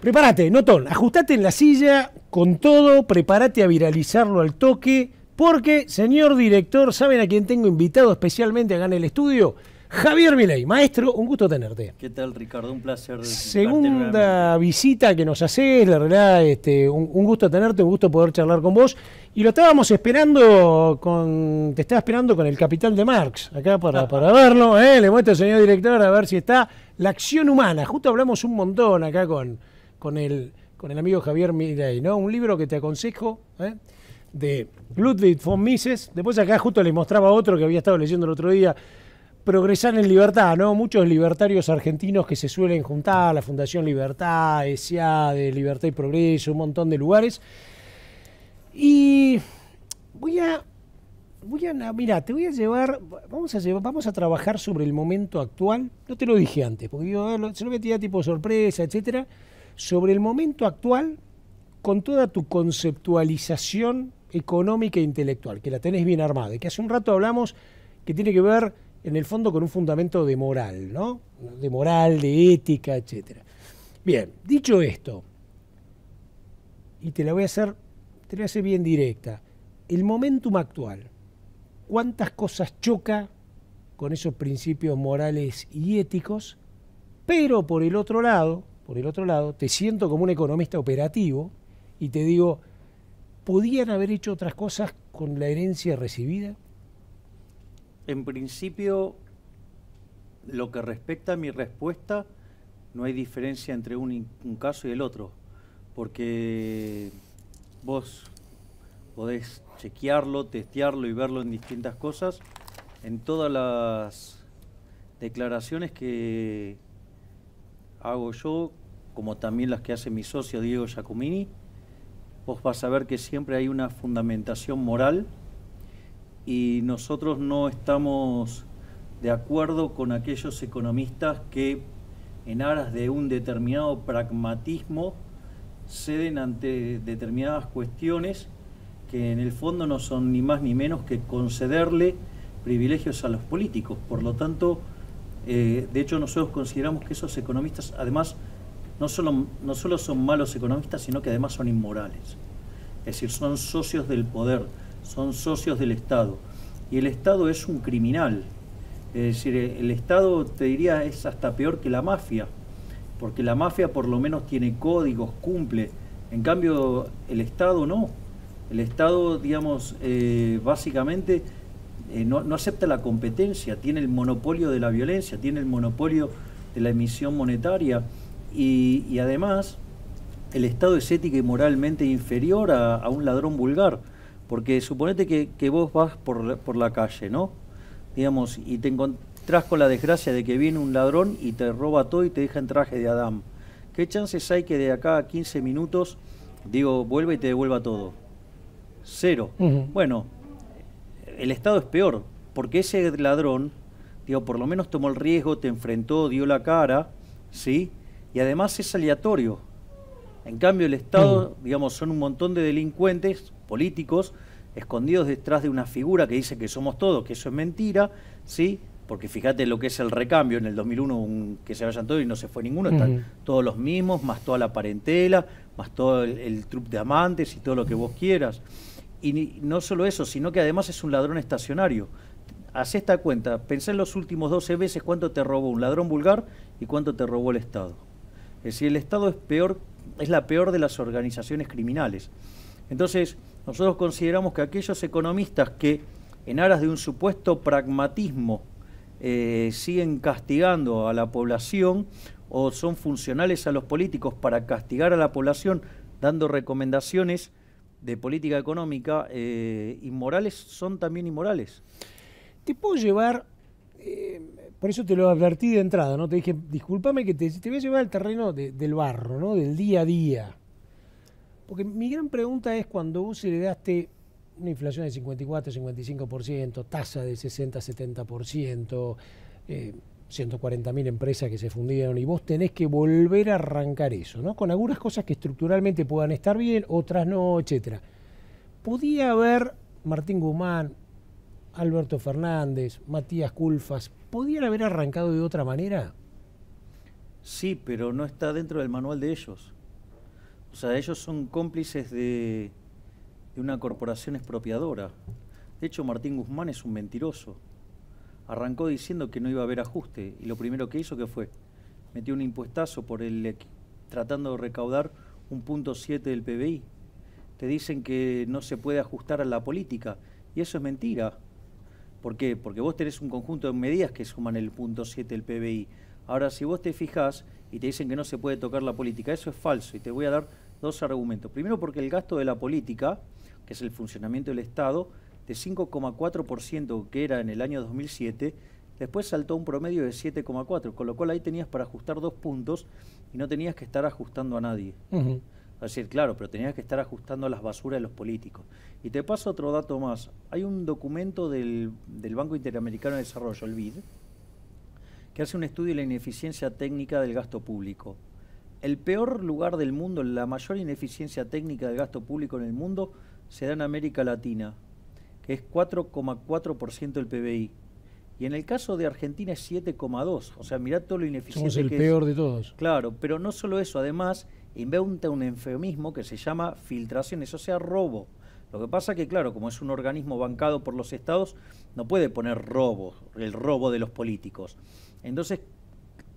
Prepárate, Notón, ajustate en la silla con todo, prepárate a viralizarlo al toque, porque, señor director, ¿saben a quién tengo invitado especialmente acá en el estudio? Javier Milei, maestro, un gusto tenerte. ¿Qué tal, Ricardo? Un placer. Segunda visita que nos haces, la verdad, este, un, gusto tenerte, un gusto poder charlar con vos. Y lo estábamos esperando con, te estaba esperando con el capitán de Marx, acá para, verlo, ¿eh? le muestro al señor director a ver si está. La acción humana, justo hablamos un montón acá con, con el, con el amigo Javier Miray, ¿no? Un libro que te aconsejo, ¿eh? de Ludwig von Mises. Después acá justo le mostraba otro que había estado leyendo el otro día, Progresar en Libertad, ¿no? Muchos libertarios argentinos que se suelen juntar, la Fundación Libertad, SA, de Libertad y Progreso, un montón de lugares. Y voy a... Voy a, mira, te voy a llevar, vamos a vamos a trabajar sobre el momento actual. No te lo dije antes, porque yo ah, se lo metía a tipo sorpresa, etcétera sobre el momento actual con toda tu conceptualización económica e intelectual, que la tenés bien armada, y que hace un rato hablamos que tiene que ver en el fondo con un fundamento de moral, ¿no? De moral, de ética, etc. Bien, dicho esto, y te la voy a hacer, te la voy a hacer bien directa, el momentum actual, ¿cuántas cosas choca con esos principios morales y éticos? Pero por el otro lado, por el otro lado, te siento como un economista operativo y te digo, ¿podían haber hecho otras cosas con la herencia recibida? En principio, lo que respecta a mi respuesta, no hay diferencia entre un, caso y el otro, porque vos podés chequearlo, testearlo y verlo en distintas cosas, en todas las declaraciones que hago yo, como también las que hace mi socio Diego Giacomini, vos vas a ver que siempre hay una fundamentación moral y nosotros no estamos de acuerdo con aquellos economistas que en aras de un determinado pragmatismo ceden ante determinadas cuestiones que en el fondo no son ni más ni menos que concederle privilegios a los políticos. Por lo tanto, eh, de hecho, nosotros consideramos que esos economistas, además, no solo, no son malos economistas, sino que además son inmorales. Es decir, son socios del poder, son socios del Estado. Y el Estado es un criminal. Es decir, eh, el Estado, te diría, es hasta peor que la mafia, porque la mafia por lo menos tiene códigos, cumple. En cambio, el Estado no. El Estado, digamos, eh, básicamente eh, no, acepta la competencia, tiene el monopolio de la violencia, tiene el monopolio de la emisión monetaria y, además el Estado es ético y moralmente inferior a, un ladrón vulgar, porque suponete que, vos vas por la, calle, ¿no? Digamos, y te encontrás con la desgracia de que viene un ladrón y te roba todo y te deja en traje de Adán. ¿Qué chances hay que de acá a 15 minutos, digo, vuelva y te devuelva todo? Cero. Bueno, el Estado es peor, porque ese ladrón, digo, por lo menos tomó el riesgo, te enfrentó, dio la cara, ¿sí? Y además es aleatorio. En cambio, el Estado, mm. digamos, son un montón de delincuentes políticos escondidos detrás de una figura que dice que somos todos, que eso es mentira, ¿sí? Porque fíjate lo que es el recambio en el 2001, que se vayan todos y no se fue ninguno, están todos los mismos, más toda la parentela, más todo el, el trup de amantes y todo lo que vos quieras. Y no solo eso, sino que además es un ladrón estacionario. Haz esta cuenta, pensé en los últimos 12 veces cuánto te robó un ladrón vulgar y cuánto te robó el Estado. Es decir, el Estado es peor, es la peor de las organizaciones criminales. Entonces, nosotros consideramos que aquellos economistas que, en aras de un supuesto pragmatismo, eh, siguen castigando a la población o son funcionales a los políticos para castigar a la población dando recomendaciones, de política económica eh, inmorales son también inmorales. Te puedo llevar, eh, por eso te lo advertí de entrada, ¿no? Te dije, discúlpame que te, voy a llevar al terreno del barro, ¿no? Del día a día. Porque mi gran pregunta es cuando vos daste una inflación de 54, 55%, tasa de 60, 70%, 140.000 empresas que se fundieron y vos tenés que volver a arrancar eso, ¿no? Con algunas cosas que estructuralmente puedan estar bien, otras no, etcétera. Podía haber Martín Guzmán, Alberto Fernández, Matías Culfas, ¿podían haber arrancado de otra manera? Sí, pero no está dentro del manual de ellos. O sea, ellos son cómplices de, de una corporación expropiadora. De hecho, Martín Guzmán es un mentiroso arrancó diciendo que no iba a haber ajuste y lo primero que hizo que fue metió un impuestazo por el tratando de recaudar un punto 7 del PBI. Te dicen que no se puede ajustar a la política y eso es mentira. ¿Por qué? Porque vos tenés un conjunto de medidas que suman el punto 7 del PBI. Ahora, si vos te fijás y te dicen que no se puede tocar la política, eso es falso y te voy a dar dos argumentos. Primero, porque el gasto de la política, que es el funcionamiento del Estado, de este 5,4% que era en el año 2007, después saltó un promedio de 7,4, con lo cual ahí tenías para ajustar dos puntos y no tenías que estar ajustando a nadie. Es decir, claro, pero tenías que estar ajustando a las basuras de los políticos. Y te paso otro dato más. Hay un documento del, del Banco Interamericano de Desarrollo, el BID, que hace un estudio de la ineficiencia técnica del gasto público. El peor lugar del mundo, la mayor ineficiencia técnica del gasto público en el mundo, se da en América Latina, es 4,4% del PBI. Y en el caso de Argentina es 7,2. O sea, mirá todo lo ineficiente. Somos el peor de todos. Claro, pero no solo eso, además inventa un enfemismo que se llama filtraciones, o sea, robo. Lo que pasa que, claro, como es un organismo bancado por los estados, no puede poner robo, el robo de los políticos. Entonces,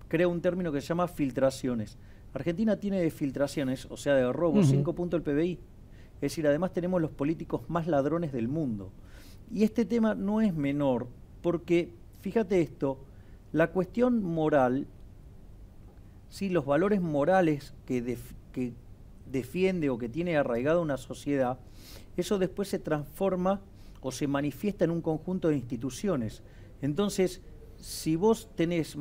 crea un término que se llama filtraciones. Argentina tiene de filtraciones, o sea, de robo, 5 el PBI. Es decir, además tenemos los políticos más ladrones del mundo. Y este tema no es menor, porque, fíjate esto, la cuestión moral, si los valores morales que, que defiende o que tiene arraigada una sociedad, eso después se transforma o se manifiesta en un conjunto de instituciones. Entonces, si vos tenés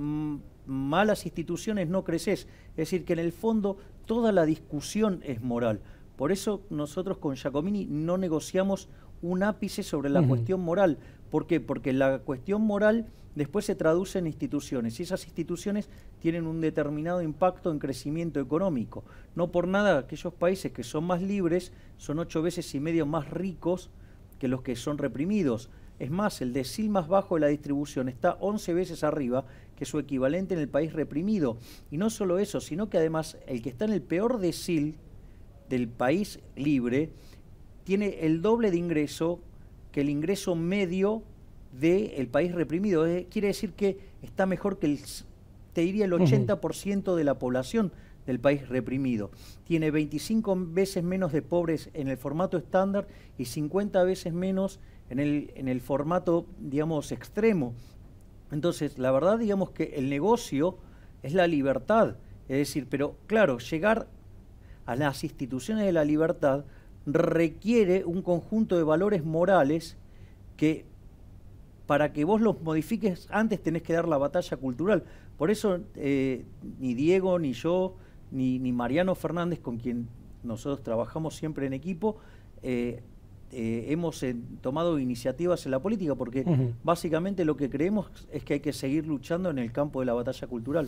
malas instituciones, no creces. Es decir, que en el fondo toda la discusión es moral. Por eso nosotros con Giacomini no negociamos un ápice sobre la cuestión moral. ¿Por qué? Porque la cuestión moral después se traduce en instituciones y esas instituciones tienen un determinado impacto en crecimiento económico. No por nada aquellos países que son más libres son ocho veces y medio más ricos que los que son reprimidos. Es más, el decil más bajo de la distribución está 11 veces arriba que su equivalente en el país reprimido. Y no solo eso, sino que además el que está en el peor decil del país libre tiene el doble de ingreso que el ingreso medio del país reprimido. Quiere decir que está mejor que el, te diría el 80% de la población del país reprimido. Tiene 25 veces menos de pobres en el formato estándar y 50 veces menos en el, en el formato, digamos, extremo. Entonces, la verdad, digamos que el negocio es la libertad. Es decir, pero claro, llegar a las instituciones de la libertad requiere un conjunto de valores morales que para que vos los modifiques antes tenés que dar la batalla cultural. Por eso eh, ni Diego, ni yo, ni, Mariano Fernández, con quien nosotros trabajamos siempre en equipo, eh, eh, hemos tomado iniciativas en la política, porque básicamente lo que creemos es que hay que seguir luchando en el campo de la batalla cultural.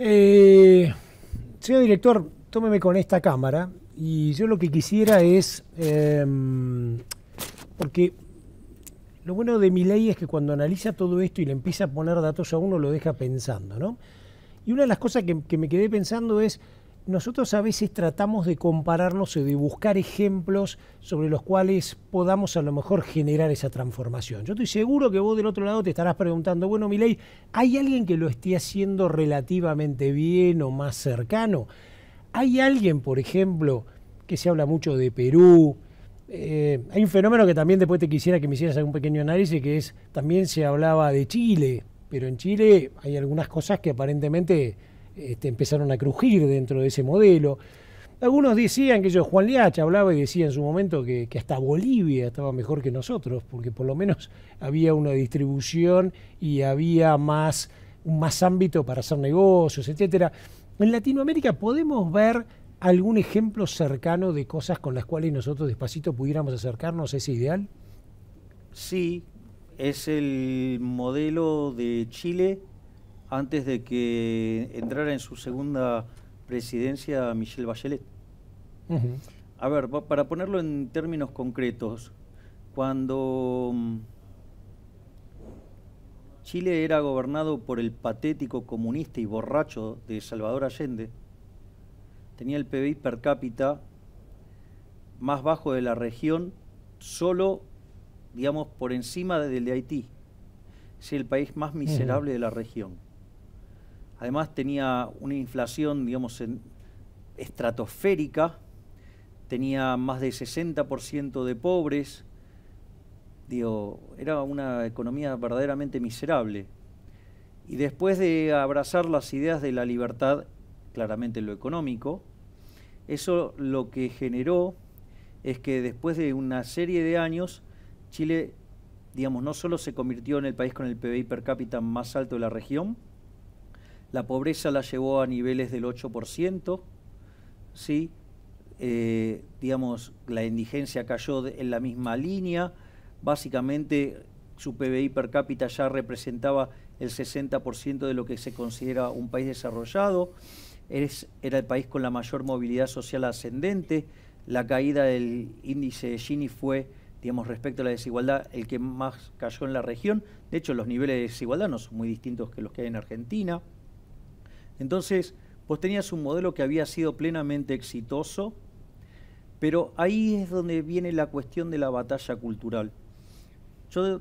señor director, tómeme con esta cámara y yo lo que quisiera es, em, porque lo bueno de mi ley es que cuando analiza todo esto y le empieza a poner datos a uno lo deja pensando, ¿no? Y una de las cosas que, me quedé pensando es, nosotros a veces tratamos de compararnos o de buscar ejemplos sobre los cuales podamos a lo mejor generar esa transformación. Yo estoy seguro que vos del otro lado te estarás preguntando, bueno, ley, ¿hay alguien que lo esté haciendo relativamente bien o más cercano? ¿Hay alguien, por ejemplo, que se habla mucho de Perú? Eh, hay un fenómeno que también después te quisiera que me hicieras algún pequeño análisis, que es, también se hablaba de Chile, pero en Chile hay algunas cosas que aparentemente este, empezaron a crujir dentro de ese modelo. Algunos decían que yo, Juan Liach hablaba y decía en su momento que, hasta Bolivia estaba mejor que nosotros, porque por lo menos había una distribución y había más, más ámbito para hacer negocios, etcétera. En Latinoamérica podemos ver algún ejemplo cercano de cosas con las cuales nosotros despacito pudiéramos acercarnos ¿Es ese ideal. Sí, es el modelo de Chile antes de que entrara en su segunda presidencia Michelle Bachelet. A ver, para ponerlo en términos concretos, cuando mm, Chile era gobernado por el patético comunista y borracho de Salvador Allende, tenía el PBI per cápita más bajo de la región, solo, digamos, por encima del de Haití. Es el país más miserable de la región. Además tenía una inflación, digamos, estratosférica, tenía más de 60% de pobres, era una economía verdaderamente miserable. Y después de abrazar las ideas de la libertad, claramente lo económico, eso lo que generó es que después de una serie de años, Chile, digamos, no solo se convirtió en el país con el PBI per cápita más alto de la región, la pobreza la llevó a niveles del 8%, ¿sí? Eh, digamos, la indigencia cayó en la misma línea, básicamente su PBI per cápita ya representaba el 60% de lo que se considera un país desarrollado, era el país con la mayor movilidad social ascendente, la caída del índice de Gini fue, digamos, respecto a la desigualdad, el que más cayó en la región, de hecho los niveles de desigualdad no son muy distintos que los que hay en Argentina, entonces vos tenías un modelo que había sido plenamente exitoso, pero ahí es donde viene la cuestión de la batalla cultural. Yo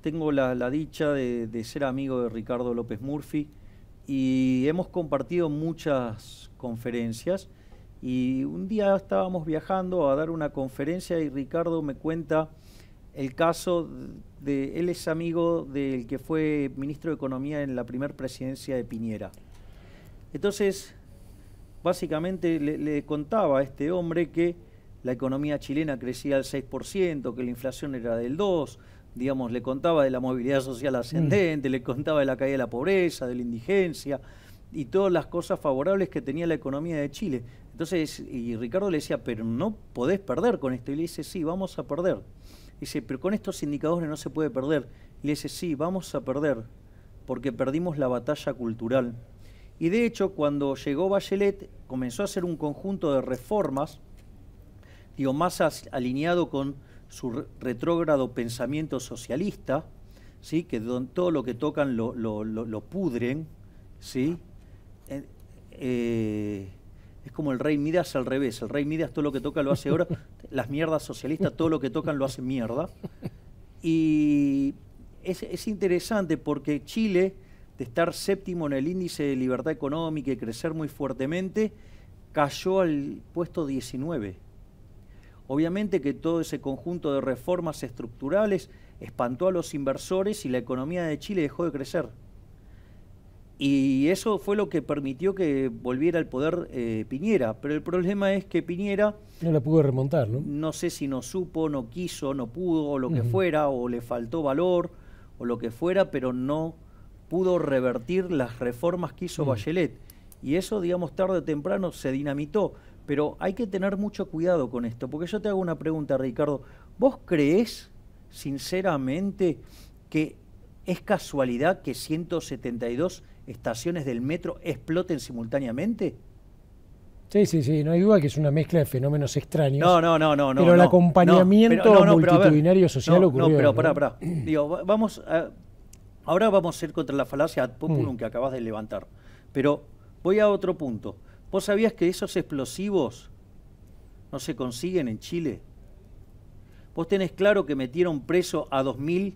tengo la, dicha de, ser amigo de Ricardo López Murphy y hemos compartido muchas conferencias. Y un día estábamos viajando a dar una conferencia y Ricardo me cuenta el caso de, él es amigo del que fue ministro de Economía en la primera presidencia de Piñera. Entonces, básicamente le contaba a este hombre que la economía chilena crecía al 6%, que la inflación era del 2%, digamos, le contaba de la movilidad social ascendente, mm. le contaba de la caída de la pobreza, de la indigencia y todas las cosas favorables que tenía la economía de Chile. Entonces, y Ricardo le decía, pero no podés perder con esto. Y le dice, sí, vamos a perder. Dice, pero con estos indicadores no se puede perder. Y le dice, sí, vamos a perder, porque perdimos la batalla cultural. Y de hecho, cuando llegó Bachelet, comenzó a hacer un conjunto de reformas digo, más alineado con su retrógrado pensamiento socialista, ¿sí? que todo lo que tocan lo, pudren, ¿sí? Eh, eh, es como el rey Midas al revés, el rey Midas todo lo que toca lo hace ahora, las mierdas socialistas todo lo que tocan lo hace mierda. Y es, es interesante porque Chile, de estar séptimo en el índice de libertad económica y crecer muy fuertemente, cayó al puesto 19. Obviamente que todo ese conjunto de reformas estructurales espantó a los inversores y la economía de Chile dejó de crecer. Y eso fue lo que permitió que volviera al poder eh, Piñera. Pero el problema es que Piñera... No la pudo remontar, ¿no? No sé si no supo, no quiso, no pudo, o lo que fuera, o le faltó valor, o lo que fuera, pero no pudo revertir las reformas que hizo Bachelet. Y eso, digamos, tarde o temprano se dinamitó. Pero hay que tener mucho cuidado con esto, porque yo te hago una pregunta, Ricardo. ¿Vos crees, sinceramente, que es casualidad que 172 estaciones del metro exploten simultáneamente? Sí, sí, sí, no hay duda que es una mezcla de fenómenos extraños. No, no, no, no. Pero el acompañamiento multitudinario social ocurrió. No, pero pará, pará. Digo, vamos ahora vamos a ir contra la falacia ad populum mm. que acabas de levantar. Pero voy a otro punto. ¿Vos sabías que esos explosivos no se consiguen en Chile? ¿Vos tenés claro que metieron preso a 2.000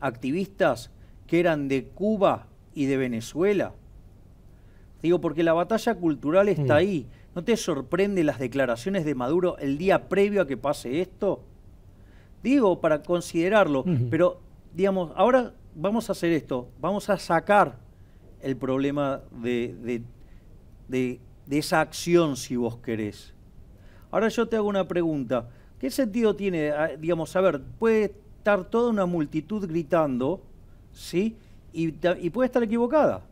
activistas que eran de Cuba y de Venezuela? Digo, porque la batalla cultural está ahí. ¿No te sorprende las declaraciones de Maduro el día previo a que pase esto? Digo, para considerarlo, pero digamos, ahora vamos a hacer esto, vamos a sacar el problema de de, esa acción, si vos querés. Ahora yo te hago una pregunta. ¿Qué sentido tiene, digamos, a ver, puede estar toda una multitud gritando, ¿sí? Y, puede estar equivocada.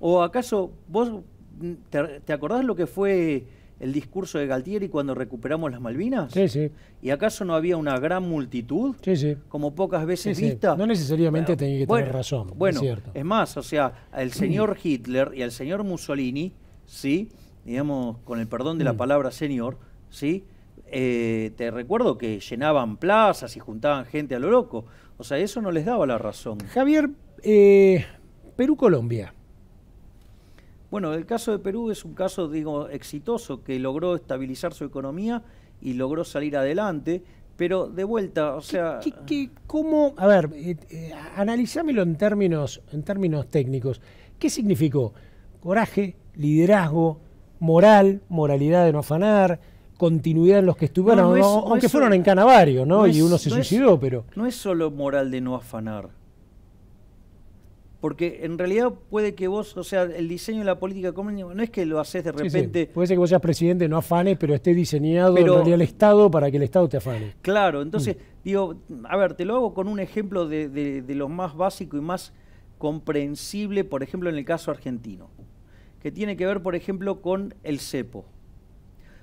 ¿O acaso vos mm, te, acordás lo que fue el discurso de Galtieri cuando recuperamos las Malvinas? Sí, sí. ¿Y acaso no había una gran multitud? Sí, sí. Como pocas veces vista. No necesariamente tiene que tener razón. Bueno, es, cierto. es más, o sea, el señor Hitler y el señor Mussolini ¿sí? digamos, con el perdón de la mm. palabra señor, ¿sí? Eh, te recuerdo que llenaban plazas y juntaban gente a lo loco. O sea, eso no les daba la razón. Javier, eh, Perú-Colombia. Bueno, el caso de Perú es un caso, digo, exitoso, que logró estabilizar su economía y logró salir adelante, pero de vuelta, o sea... ¿Qué, cómo A ver, eh, en términos, en términos técnicos. ¿Qué significó? Coraje, liderazgo, moral, moralidad de no afanar, continuidad en los que estuvieron, aunque fueron en Canavario, ¿no? y uno se suicidó, pero... No es solo moral de no afanar. Porque en realidad puede que vos, o sea, el diseño de la política común no es que lo haces de repente. Puede ser que vos seas presidente, no afanes, pero esté diseñado en realidad el Estado para que el Estado te afane. Claro, entonces, mm. digo, a ver, te lo hago con un ejemplo de lo más básico y más comprensible, por ejemplo, en el caso argentino que tiene que ver, por ejemplo, con el cepo.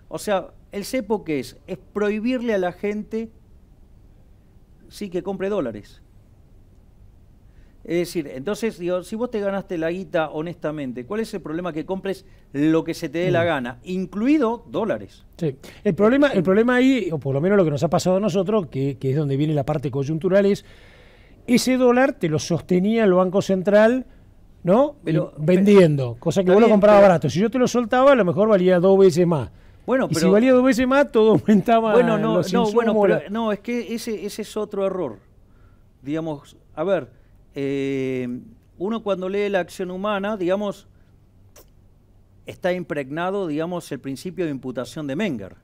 O sea, ¿el cepo qué es? Es prohibirle a la gente, sí, que compre dólares. Es decir, entonces, si vos te ganaste la guita honestamente, ¿cuál es el problema que compres lo que se te dé la mm. gana, incluido dólares? Sí. El problema, el problema ahí, o por lo menos lo que nos ha pasado a nosotros, que, que es donde viene la parte coyuntural, es ese dólar te lo sostenía el Banco Central ¿no? vendiendo, cosa que vos lo comprabas barato. Si yo te lo soltaba, a lo mejor valía dos veces más. Bueno, pero, si valía dos veces más, todo aumentaba. Bueno, no, bueno, no, es que ese, es otro error. Digamos, a ver, eh, uno cuando lee la acción humana, digamos, está impregnado, digamos, el principio de imputación de Menger,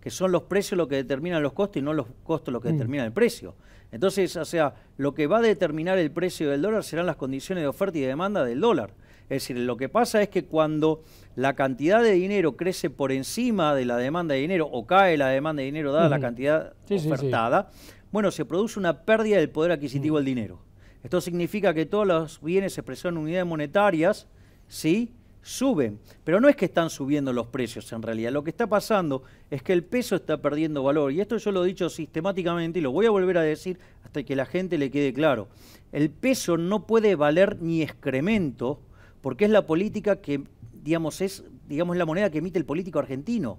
que son los precios lo que determinan los costos y no los costos lo que mm. determinan el precio. Entonces, o sea, lo que va a determinar el precio del dólar serán las condiciones de oferta y de demanda del dólar. Es decir, lo que pasa es que cuando la cantidad de dinero crece por encima de la demanda de dinero o cae la demanda de dinero dada la cantidad ofertada, bueno, se produce una pérdida del poder adquisitivo del dinero. Esto significa que todos los bienes se expresan en unidades monetarias, ¿sí? suben, pero no es que están subiendo los precios en realidad, lo que está pasando es que el peso está perdiendo valor y esto yo lo he dicho sistemáticamente y lo voy a volver a decir hasta que la gente le quede claro. El peso no puede valer ni excremento porque es la política que digamos es digamos la moneda que emite el político argentino.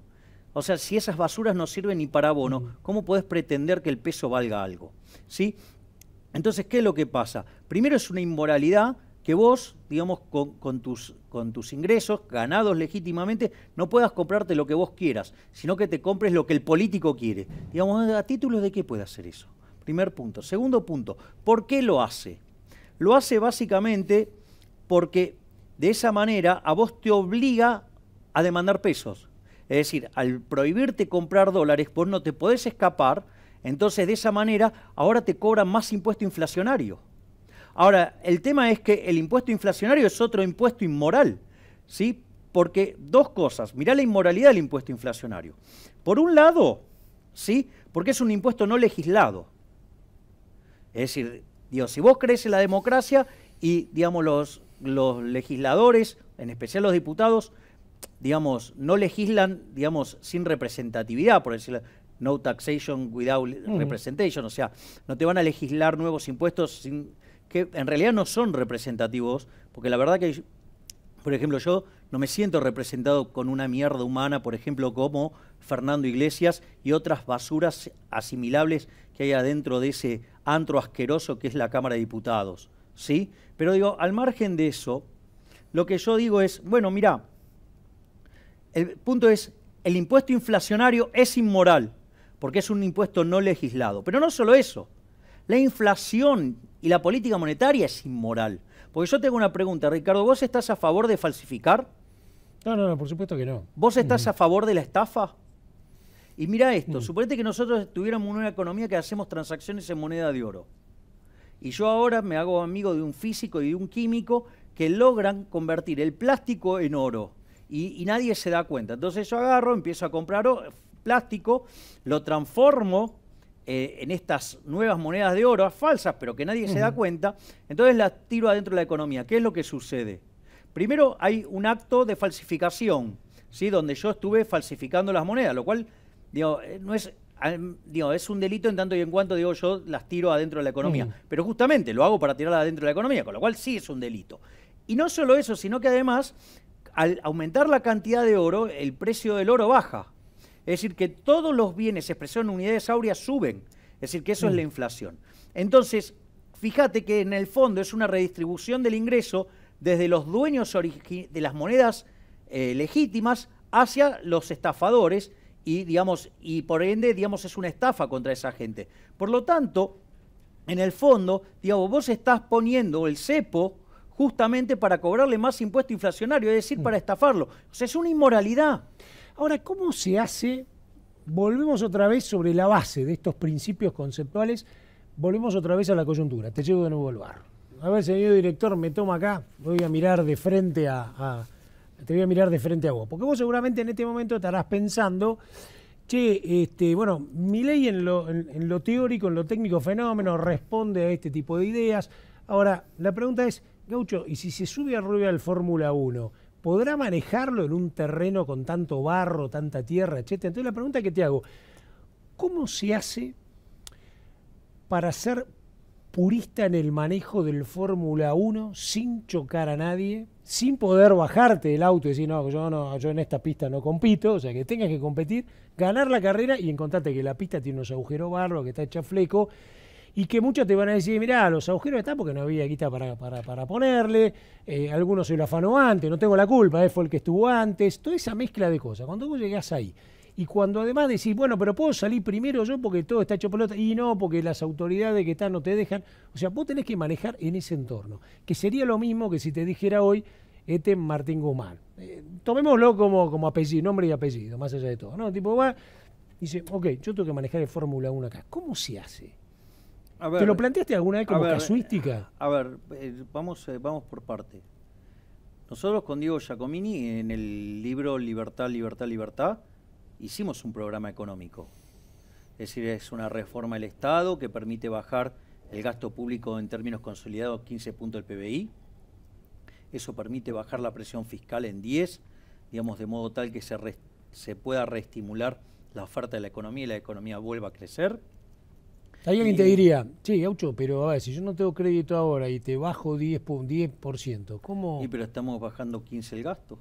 O sea, si esas basuras no sirven ni para abono, ¿cómo puedes pretender que el peso valga algo? ¿Sí? Entonces, ¿qué es lo que pasa? Primero es una inmoralidad que vos, digamos, con, tus, con tus ingresos ganados legítimamente, no puedas comprarte lo que vos quieras, sino que te compres lo que el político quiere. Digamos, a título de qué puede hacer eso. Primer punto. Segundo punto, ¿por qué lo hace? Lo hace básicamente porque de esa manera a vos te obliga a demandar pesos. Es decir, al prohibirte comprar dólares, vos no te podés escapar, entonces de esa manera ahora te cobran más impuesto inflacionario. Ahora, el tema es que el impuesto inflacionario es otro impuesto inmoral, ¿sí? Porque dos cosas, mirá la inmoralidad del impuesto inflacionario. Por un lado, ¿sí? Porque es un impuesto no legislado. Es decir, Dios, si vos crees en la democracia y, digamos, los, los legisladores, en especial los diputados, digamos, no legislan, digamos, sin representatividad, por decirlo, no taxation without representation, o sea, no te van a legislar nuevos impuestos sin que en realidad no son representativos, porque la verdad que, por ejemplo, yo no me siento representado con una mierda humana, por ejemplo, como Fernando Iglesias y otras basuras asimilables que hay adentro de ese antro asqueroso que es la Cámara de Diputados. ¿Sí? Pero digo, al margen de eso, lo que yo digo es, bueno, mira, el punto es, el impuesto inflacionario es inmoral, porque es un impuesto no legislado. Pero no solo eso, la inflación y la política monetaria es inmoral. Porque yo tengo una pregunta, Ricardo, ¿vos estás a favor de falsificar? No, no, no, por supuesto que no. ¿Vos estás a favor de la estafa? Y mira esto, suponete que nosotros tuviéramos una economía que hacemos transacciones en moneda de oro. Y yo ahora me hago amigo de un físico y de un químico que logran convertir el plástico en oro. Y, y nadie se da cuenta. Entonces yo agarro, empiezo a comprar plástico, lo transformo eh, en estas nuevas monedas de oro, falsas, pero que nadie se da cuenta, entonces las tiro adentro de la economía. ¿Qué es lo que sucede? Primero hay un acto de falsificación, ¿sí? donde yo estuve falsificando las monedas, lo cual eh, no es, es un delito en tanto y en cuanto digo yo las tiro adentro de la economía. Pero justamente lo hago para tirarlas adentro de la economía, con lo cual sí es un delito. Y no solo eso, sino que además, al aumentar la cantidad de oro, el precio del oro baja. Es decir, que todos los bienes expresados en unidades áureas suben. Es decir, que eso es mm. la inflación. Entonces, fíjate que en el fondo es una redistribución del ingreso desde los dueños de las monedas eh, legítimas hacia los estafadores y, digamos, y por ende, digamos, es una estafa contra esa gente. Por lo tanto, en el fondo, digamos, vos estás poniendo el cepo justamente para cobrarle más impuesto inflacionario, es decir, mm. para estafarlo. O es una inmoralidad. Ahora, ¿cómo se hace? Volvemos otra vez sobre la base de estos principios conceptuales, volvemos otra vez a la coyuntura, te llevo de nuevo al bar. A ver, señor director, me toma acá, voy a mirar de frente a, te voy a mirar de frente a vos, porque vos seguramente en este momento estarás pensando, che, este, bueno, mi ley en lo, teórico, en lo técnico fenómeno, responde a este tipo de ideas. Ahora, la pregunta es, Gaucho, ¿y si se sube a Rubia al Fórmula 1? ¿podrá manejarlo en un terreno con tanto barro, tanta tierra, etcétera? Entonces la pregunta que te hago, ¿cómo se hace para ser purista en el manejo del Fórmula 1 sin chocar a nadie, sin poder bajarte del auto y decir, no, yo, no, yo en esta pista no compito, o sea, que tengas que competir, ganar la carrera y encontrarte que la pista tiene unos agujeros barro, que está hecha fleco, y que muchos te van a decir, mirá, los agujeros están porque no había guita para, ponerle, eh, algunos se lo afanó antes, no tengo la culpa, eh, fue el que estuvo antes, toda esa mezcla de cosas. Cuando vos llegás ahí y cuando además decís, bueno, pero puedo salir primero yo porque todo está hecho pelota, y no, porque las autoridades que están no te dejan, o sea, vos tenés que manejar en ese entorno, que sería lo mismo que si te dijera hoy, este Martín Guzmán. Eh, tomémoslo como, como apellido, nombre y apellido, más allá de todo, ¿no? Tipo, va, dice, ok, yo tengo que manejar el Fórmula 1 acá. ¿Cómo se hace? ¿Te lo planteaste alguna vez como casuística? A ver, eh, vamos, eh, vamos por parte. Nosotros con Diego Giacomini en el libro Libertad, Libertad, Libertad hicimos un programa económico. Es decir, es una reforma del Estado que permite bajar el gasto público en términos consolidados 15 puntos del PBI. Eso permite bajar la presión fiscal en 10, digamos, de modo tal que se, se pueda reestimular la oferta de la economía y la economía vuelva a crecer. Alguien te diría, sí, Gaucho, pero a ver, si yo no tengo crédito ahora y te bajo 10%, 10% ¿cómo...? Y pero estamos bajando 15 el gasto.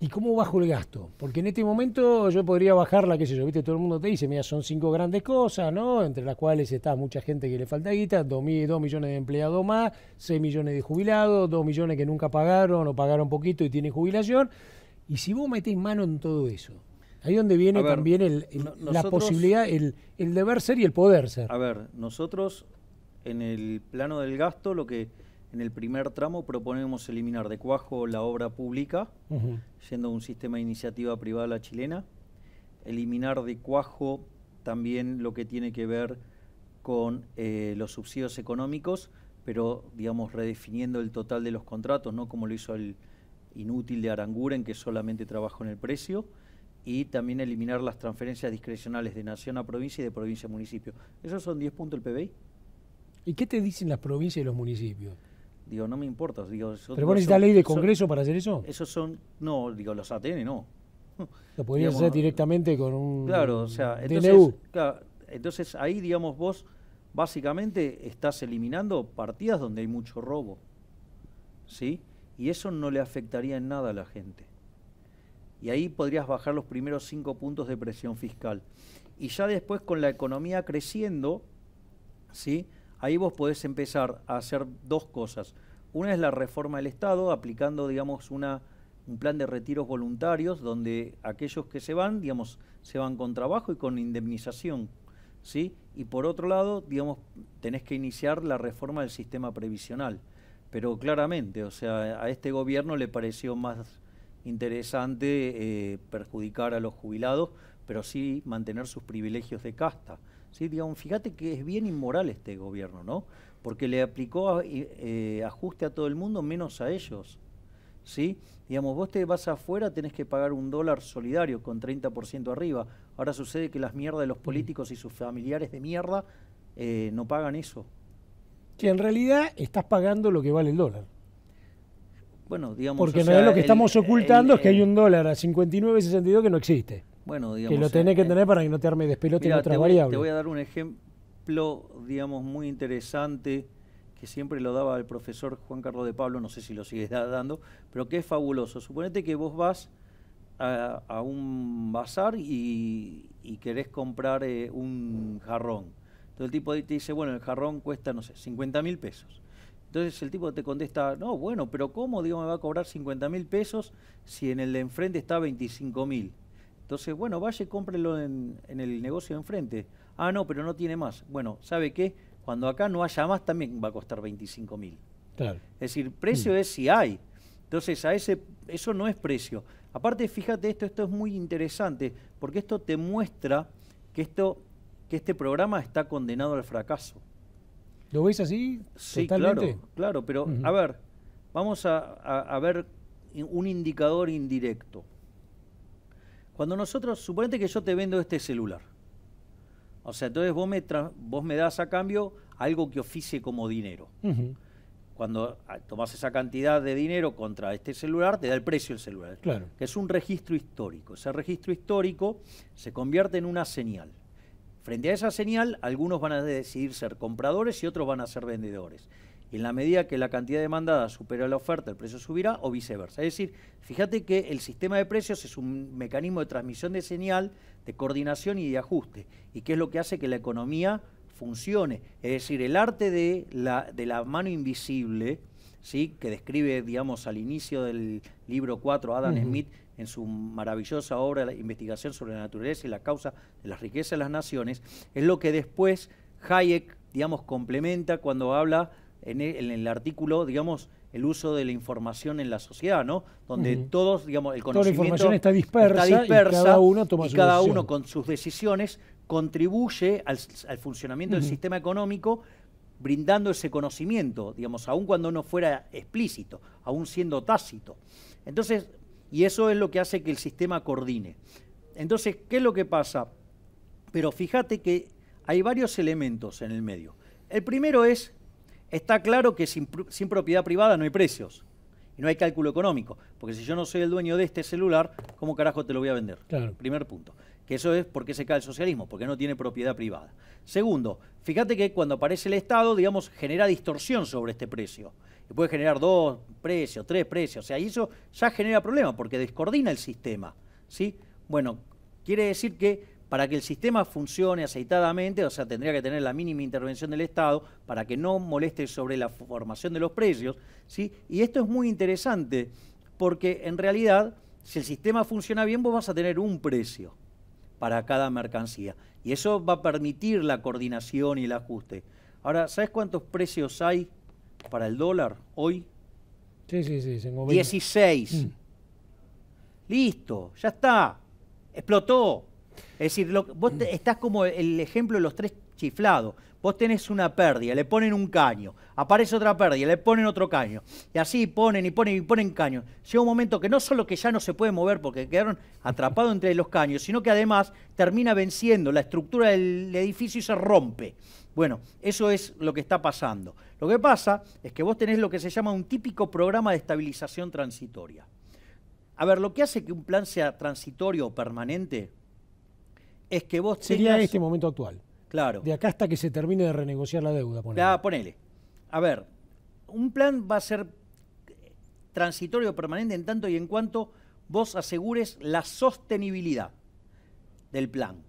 ¿Y cómo bajo el gasto? Porque en este momento yo podría bajarla, qué sé yo, viste, todo el mundo te dice, mira, son cinco grandes cosas, ¿no? Entre las cuales está mucha gente que le falta guita, dos, millones de empleados más, 6 millones de jubilados, 2 millones que nunca pagaron o pagaron poquito y tienen jubilación. Y si vos metés mano en todo eso, Ahí donde viene también la posibilidad, el, deber ser y el poder ser. A ver, nosotros en el plano del gasto, lo que en el primer tramo proponemos eliminar de cuajo la obra pública, siendo un sistema de iniciativa privada la chilena, eliminar de cuajo también lo que tiene que ver con eh, los subsidios económicos, pero digamos redefiniendo el total de los contratos, no como lo hizo el inútil de Aranguren, que solamente trabajó en el precio y también eliminar las transferencias discrecionales de nación a provincia y de provincia a municipio. ¿Esos son 10 puntos del PBI? ¿Y qué te dicen las provincias y los municipios? Digo, no me importa. Digo, ¿Pero vos necesitas ley de Congreso para hacer eso? Esos son, no, digo, los ATN no. Lo podrías hacer directamente con un Claro, o sea, entonces, entonces ahí, digamos, vos básicamente estás eliminando partidas donde hay mucho robo, ¿sí? Y eso no le afectaría en nada a la gente y ahí podrías bajar los primeros cinco puntos de presión fiscal. Y ya después con la economía creciendo, ¿sí? ahí vos podés empezar a hacer dos cosas. Una es la reforma del Estado, aplicando, digamos, una, un plan de retiros voluntarios donde aquellos que se van, digamos, se van con trabajo y con indemnización, ¿sí? Y por otro lado, digamos, tenés que iniciar la reforma del sistema previsional. Pero claramente, o sea, a este gobierno le pareció más interesante eh, perjudicar a los jubilados, pero sí mantener sus privilegios de casta. ¿sí? Digamos, fíjate que es bien inmoral este gobierno, ¿no? Porque le aplicó eh, ajuste a todo el mundo menos a ellos. ¿sí? Digamos, vos te vas afuera, tenés que pagar un dólar solidario con 30% arriba. Ahora sucede que las mierdas de los mm. políticos y sus familiares de mierda eh, no pagan eso. Que en realidad estás pagando lo que vale el dólar. Bueno, digamos. Porque lo que estamos ocultando es que hay un dólar a 59,62 que no existe. Bueno, digamos. Que lo tenés que eh, tener para que no te arme despelote en otras te Te voy a dar un ejemplo, digamos, muy interesante que siempre lo daba el profesor Juan Carlos de Pablo, no sé si lo sigues dando, pero que es fabuloso. Suponete que vos vas a, un bazar y, querés comprar eh, un jarrón. Entonces el tipo te dice, bueno, el jarrón cuesta, no sé, 50 mil pesos. Entonces el tipo te contesta, no, bueno, pero ¿cómo digo, me va a cobrar 50 mil pesos si en el de enfrente está 25 mil? Entonces, bueno, vaya y cómprelo en, el negocio de enfrente. Ah, no, pero no tiene más. Bueno, ¿sabe qué? Cuando acá no haya más también va a costar 25 mil. Claro. Es decir, precio mm. es si hay. Entonces, a ese, eso no es precio. Aparte, fíjate esto, esto es muy interesante, porque esto te muestra que, esto, que este programa está condenado al fracaso. ¿Lo veis así? Sí, totalmente? claro, claro, pero a ver, vamos a, ver un indicador indirecto. Cuando nosotros, suponete que yo te vendo este celular. O sea, entonces vos me, vos me das a cambio algo que oficie como dinero. Cuando tomas esa cantidad de dinero contra este celular, te da el precio del celular. Claro. Que es un registro histórico. Ese registro histórico se convierte en una señal. Frente a esa señal, algunos van a decidir ser compradores y otros van a ser vendedores. Y en la medida que la cantidad demandada supera la oferta, el precio subirá o viceversa. Es decir, fíjate que el sistema de precios es un mecanismo de transmisión de señal, de coordinación y de ajuste, y que es lo que hace que la economía funcione. Es decir, el arte de la, de la mano invisible, ¿sí? que describe, digamos, al inicio del libro 4 Adam Smith, en su maravillosa obra la Investigación sobre la naturaleza y la causa de las riquezas de las naciones, es lo que después Hayek, digamos, complementa cuando habla en e, el, artículo, digamos, el uso de la información en la sociedad, ¿no? Donde todos, digamos, el conocimiento Toda la información está dispersa, y cada uno toma cada uno con sus decisiones contribuye al, funcionamiento del sistema económico brindando ese conocimiento, digamos, aun cuando no fuera explícito, aun siendo tácito. Entonces, y eso es lo que hace que el sistema coordine. Entonces, ¿qué es lo que pasa? Pero fíjate que hay varios elementos en el medio. El primero es, está claro que sin, propiedad privada no hay precios y no hay cálculo económico, porque si yo no soy el dueño de este celular, ¿cómo carajo te lo voy a vender? Primer punto. Que eso es porque se cae el socialismo, porque no tiene propiedad privada. Segundo, fíjate que cuando aparece el Estado, digamos, genera distorsión sobre este precio y puede generar dos precios, tres precios. O sea, y eso ya genera problemas porque descoordina el sistema. ¿sí? Bueno, quiere decir que para que el sistema funcione aceitadamente, o sea, tendría que tener la mínima intervención del Estado para que no moleste sobre la formación de los precios. ¿sí? Y esto es muy interesante porque en realidad, si el sistema funciona bien, vos vas a tener un precio para cada mercancía. Y eso va a permitir la coordinación y el ajuste. Ahora, ¿sabes cuántos precios hay para el dólar hoy? Sí, sí, sí. Tengo 16. Mm. Listo, ya está. Explotó. Es decir, vos estás como el ejemplo de los tres chiflados. Vos tenés una pérdida, le ponen un caño, aparece otra pérdida, le ponen otro caño. Y así ponen y ponen y ponen caños. Llega un momento que no solo que ya no se puede mover porque quedaron atrapados entre los caños, sino que además termina venciendo la estructura del edificio y se rompe. Bueno, eso es lo que está pasando. Lo que pasa es que vos tenés lo que se llama un típico programa de estabilización transitoria. A ver, lo que hace que un plan sea transitorio o permanente es que vos Sería en este momento actual. Claro. De acá hasta que se termine de renegociar la deuda. Ponele. ponele. A ver, un plan va a ser transitorio o permanente en tanto y en cuanto vos asegures la sostenibilidad del plan.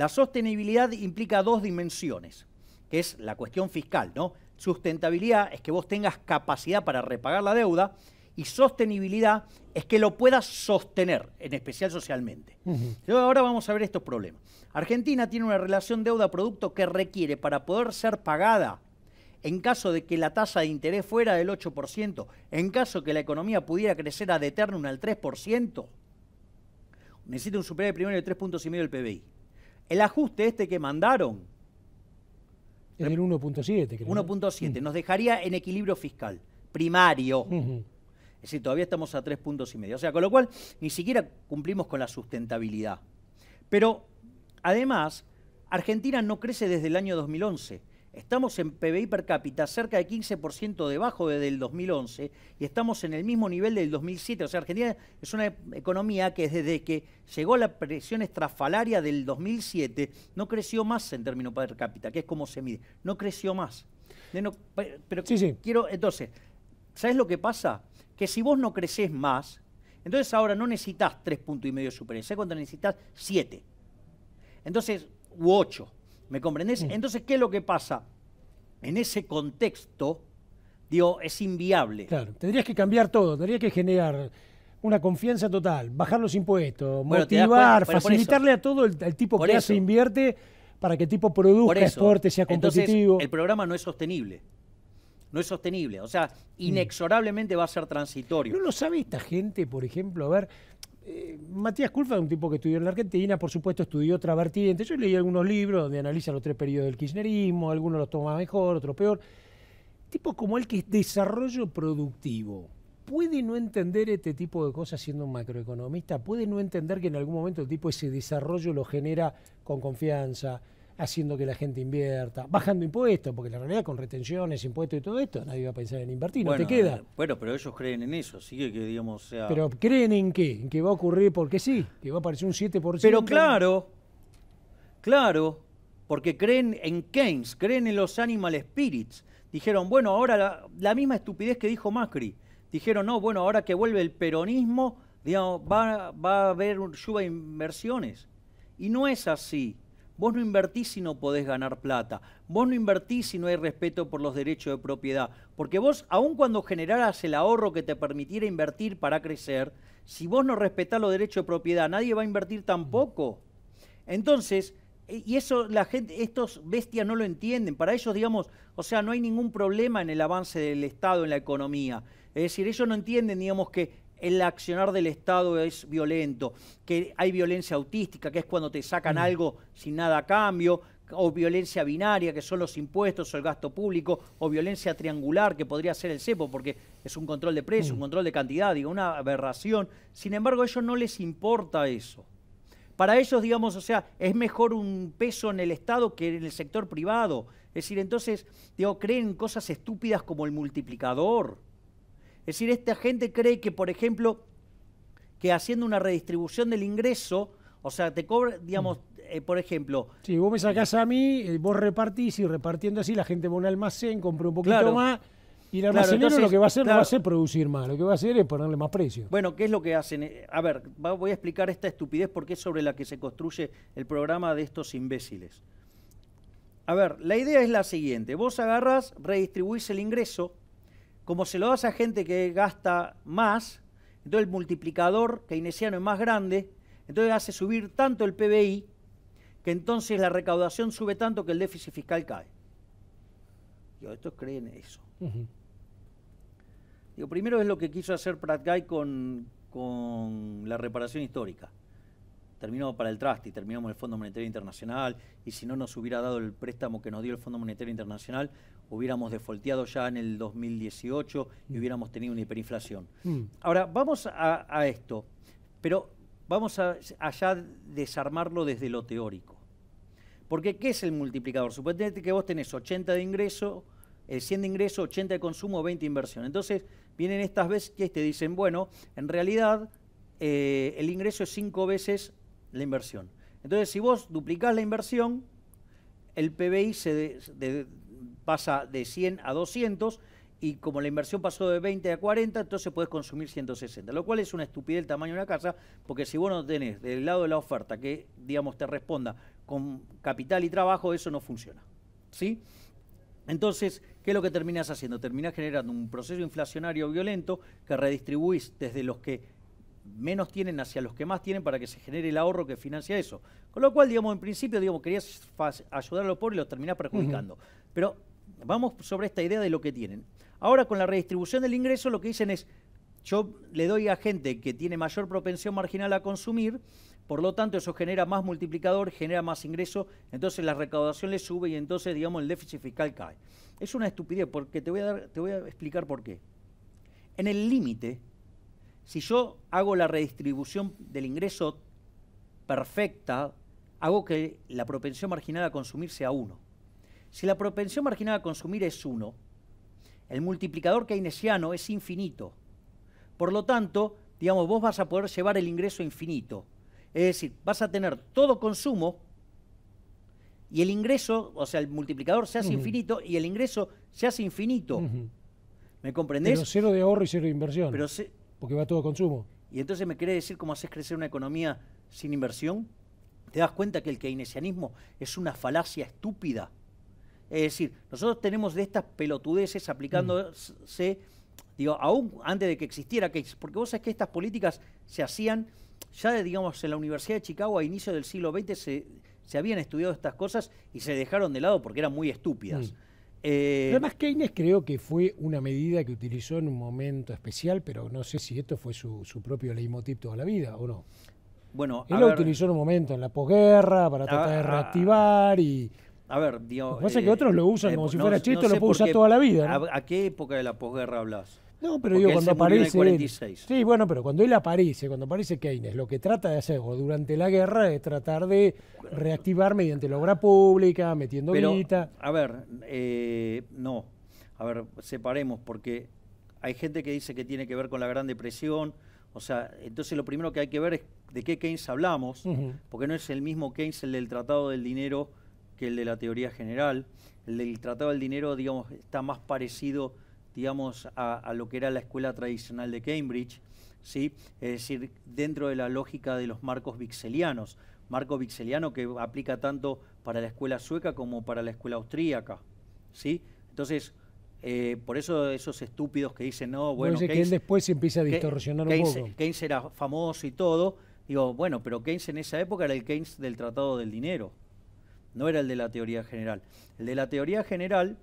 La sostenibilidad implica dos dimensiones, que es la cuestión fiscal, ¿no? Sustentabilidad es que vos tengas capacidad para repagar la deuda y sostenibilidad es que lo puedas sostener, en especial socialmente. Ahora vamos a ver estos problemas. Argentina tiene una relación deuda-producto que requiere para poder ser pagada en caso de que la tasa de interés fuera del 8%, en caso que la economía pudiera crecer ad un al 3%, necesita un superávit primario de 3.5% del PBI. El ajuste este que mandaron. en el 1.7, 1.7, nos dejaría en equilibrio fiscal, primario. Es decir, todavía estamos a tres puntos y medio. O sea, con lo cual ni siquiera cumplimos con la sustentabilidad. Pero además, Argentina no crece desde el año 2011. Estamos en PBI per cápita cerca de 15% debajo desde el 2011 y estamos en el mismo nivel del 2007. O sea, Argentina es una economía que desde que llegó la presión estrafalaria del 2007 no creció más en términos per cápita, que es como se mide. No creció más. pero sí, quiero, entonces, ¿sabes lo que pasa? Que si vos no creces más, entonces ahora no necesitas tres puntos y medio de superioridad necesitas? Siete. Entonces, u ocho. ¿Me comprendés? Entonces, ¿qué es lo que pasa? En ese contexto, digo, es inviable. Claro, tendrías que cambiar todo, tendrías que generar una confianza total, bajar los impuestos, motivar, facilitarle a todo el, tipo que ya se invierte para que el tipo produzca, exporte, sea competitivo. Entonces, el programa no es sostenible. No es sostenible. O sea, mm. inexorablemente va a ser transitorio. ¿No lo sabe esta gente, por ejemplo? A ver, eh, Matías Culfa es un tipo que estudió en la Argentina, por supuesto estudió otra vertiente. Yo leí algunos libros donde analiza los tres periodos del kirchnerismo, algunos los toma mejor, otros peor. Tipo como el que es desarrollo productivo. ¿Puede no entender este tipo de cosas siendo un macroeconomista? ¿Puede no entender que en algún momento el tipo ese desarrollo lo genera con confianza, haciendo que la gente invierta, bajando impuestos, porque la realidad con retenciones, impuestos y todo esto, nadie va a pensar en invertir, no te queda. Eh, bueno, pero ellos creen en eso, sigue que, digamos sea... Pero creen en qué, en que va a ocurrir porque sí, que va a aparecer un 7%. Pero claro, claro, porque creen en Keynes, creen en los animal spirits. Dijeron, bueno, ahora la, misma estupidez que dijo Macri. Dijeron, no, bueno, ahora que vuelve el peronismo, digamos, va, a haber lluvia de inversiones. Y no es así. Vos no invertís si no podés ganar plata. Vos no invertís si no hay respeto por los derechos de propiedad. Porque vos, aun cuando generaras el ahorro que te permitiera invertir para crecer, si vos no respetás los derechos de propiedad, nadie va a invertir tampoco. Entonces, e, y eso la gente, estos bestias no lo entienden. Para ellos, digamos, o sea, no hay ningún problema en el avance del Estado en la economía. Es decir, ellos no entienden, digamos, que el accionar del Estado es violento, que hay violencia autística, que es cuando te sacan mm. algo sin nada a cambio, o violencia binaria, que son los impuestos o el gasto público, o violencia triangular, que podría ser el CEPO, porque es un control de precio, mm. un control de cantidad, digo, una aberración. Sin embargo, a ellos no les importa eso. Para ellos, digamos, o sea, es mejor un peso en el Estado que en el sector privado. Es decir, entonces, digo, creen cosas estúpidas como el multiplicador. Es decir, esta gente cree que, por ejemplo, que haciendo una redistribución del ingreso, o sea, te cobra, digamos, mm. eh, por ejemplo... Si vos me eh, sacás a mí, eh, vos repartís y repartiendo así la gente va a un almacén, compra un poquito más... Y la almacenero lo que va a hacer no va a ser producir más, lo que va a hacer es ponerle más precio. Bueno, ¿qué es lo que hacen? A ver, voy a explicar esta estupidez porque es sobre la que se construye el programa de estos imbéciles. A ver, la idea es la siguiente, vos agarras, redistribuís el ingreso, como se lo hace a gente que gasta más, entonces el multiplicador keynesiano es más grande, entonces hace subir tanto el PBI que entonces la recaudación sube tanto que el déficit fiscal cae. Digo, estos creen eso. Digo, primero es lo que quiso hacer Pratt Guy con, la reparación histórica. Terminó para el trust y terminamos el Fondo Monetario Internacional y si no nos hubiera dado el préstamo que nos dio el Fondo Monetario Internacional, hubiéramos defolteado ya en el 2018 y mm. hubiéramos tenido una hiperinflación. Mm. Ahora, vamos a, esto, pero vamos a, allá desarmarlo desde lo teórico. Porque, ¿qué es el multiplicador? Suponete que vos tenés 80 de ingreso, 100 eh, de ingreso, 80 de consumo, 20 de inversión. Entonces, vienen estas veces que te dicen, bueno, en realidad eh, el ingreso es 5 veces la inversión. Entonces, si vos duplicás la inversión, el PBI se pasa de 100 a 200 y como la inversión pasó de 20 a 40, entonces puedes consumir 160, lo cual es una estupidez el tamaño de una casa, porque si vos no tenés del lado de la oferta que, digamos, te responda con capital y trabajo, eso no funciona. ¿Sí? Entonces, ¿qué es lo que terminás haciendo? Terminás generando un proceso inflacionario violento que redistribuís desde los que menos tienen hacia los que más tienen para que se genere el ahorro que financia eso. Con lo cual, digamos, en principio, digamos, querías ayudar a los pobres y los terminás perjudicando. Pero vamos sobre esta idea de lo que tienen. Ahora con la redistribución del ingreso lo que dicen es, yo le doy a gente que tiene mayor propensión marginal a consumir, por lo tanto eso genera más multiplicador, genera más ingreso, entonces la recaudación le sube y entonces digamos el déficit fiscal cae. Es una estupidez porque te voy a, dar, te voy a explicar por qué. En el límite, si yo hago la redistribución del ingreso perfecta, hago que la propensión marginal a consumir sea 1 si la propensión marginal a consumir es 1, el multiplicador keynesiano es infinito. Por lo tanto, digamos, vos vas a poder llevar el ingreso infinito. Es decir, vas a tener todo consumo y el ingreso, o sea, el multiplicador se hace infinito y el ingreso se hace infinito. ¿Me comprendés? Pero cero de ahorro y cero de inversión. Pero Porque va todo consumo. ¿Y entonces me querés decir cómo haces crecer una economía sin inversión? ¿Te das cuenta que el keynesianismo es una falacia estúpida? Es decir, nosotros tenemos de estas pelotudeces mm. aplicándose, digo, aún antes de que existiera Keynes, porque vos sabés que estas políticas se hacían ya, digamos, en la Universidad de Chicago a inicio del siglo XX se, habían estudiado estas cosas y se dejaron de lado porque eran muy estúpidas. Mm. Eh, además, Keynes creo que fue una medida que utilizó en un momento especial, pero no sé si esto fue su, propio leitmotiv toda la vida o no. Bueno, Él lo utilizó en un momento, en la posguerra, para tratar de ah. reactivar y a ver, digo. Lo que pasa que eh, otros lo usan eh, como si fuera chiste lo puedo usar toda la vida. A, qué época de la posguerra hablas? No, pero cuando aparece. 46. sí, bueno, pero cuando él aparece, cuando aparece Keynes, lo que trata de hacer o durante la guerra es tratar de reactivar mediante la obra pública, metiendo pero, A ver, eh, no. A ver, separemos, porque hay gente que dice que tiene que ver con la Gran Depresión. O sea, entonces lo primero que hay que ver es de qué Keynes hablamos, porque no es el mismo Keynes el del Tratado del Dinero que el de la teoría general. El del Tratado del Dinero, digamos, está más parecido, digamos, a, lo que era la escuela tradicional de Cambridge, ¿sí? Es decir, dentro de la lógica de los marcos vixelianos. Marco vixeliano que aplica tanto para la escuela sueca como para la escuela austríaca, ¿sí? Entonces, eh, por eso esos estúpidos que dicen, no, bueno. Keynes, después se empieza a distorsionar un poco. Keynes era famoso y todo. Digo, bueno, pero Keynes en esa época era el Keynes del Tratado del Dinero no era el de la teoría general. El de la teoría general,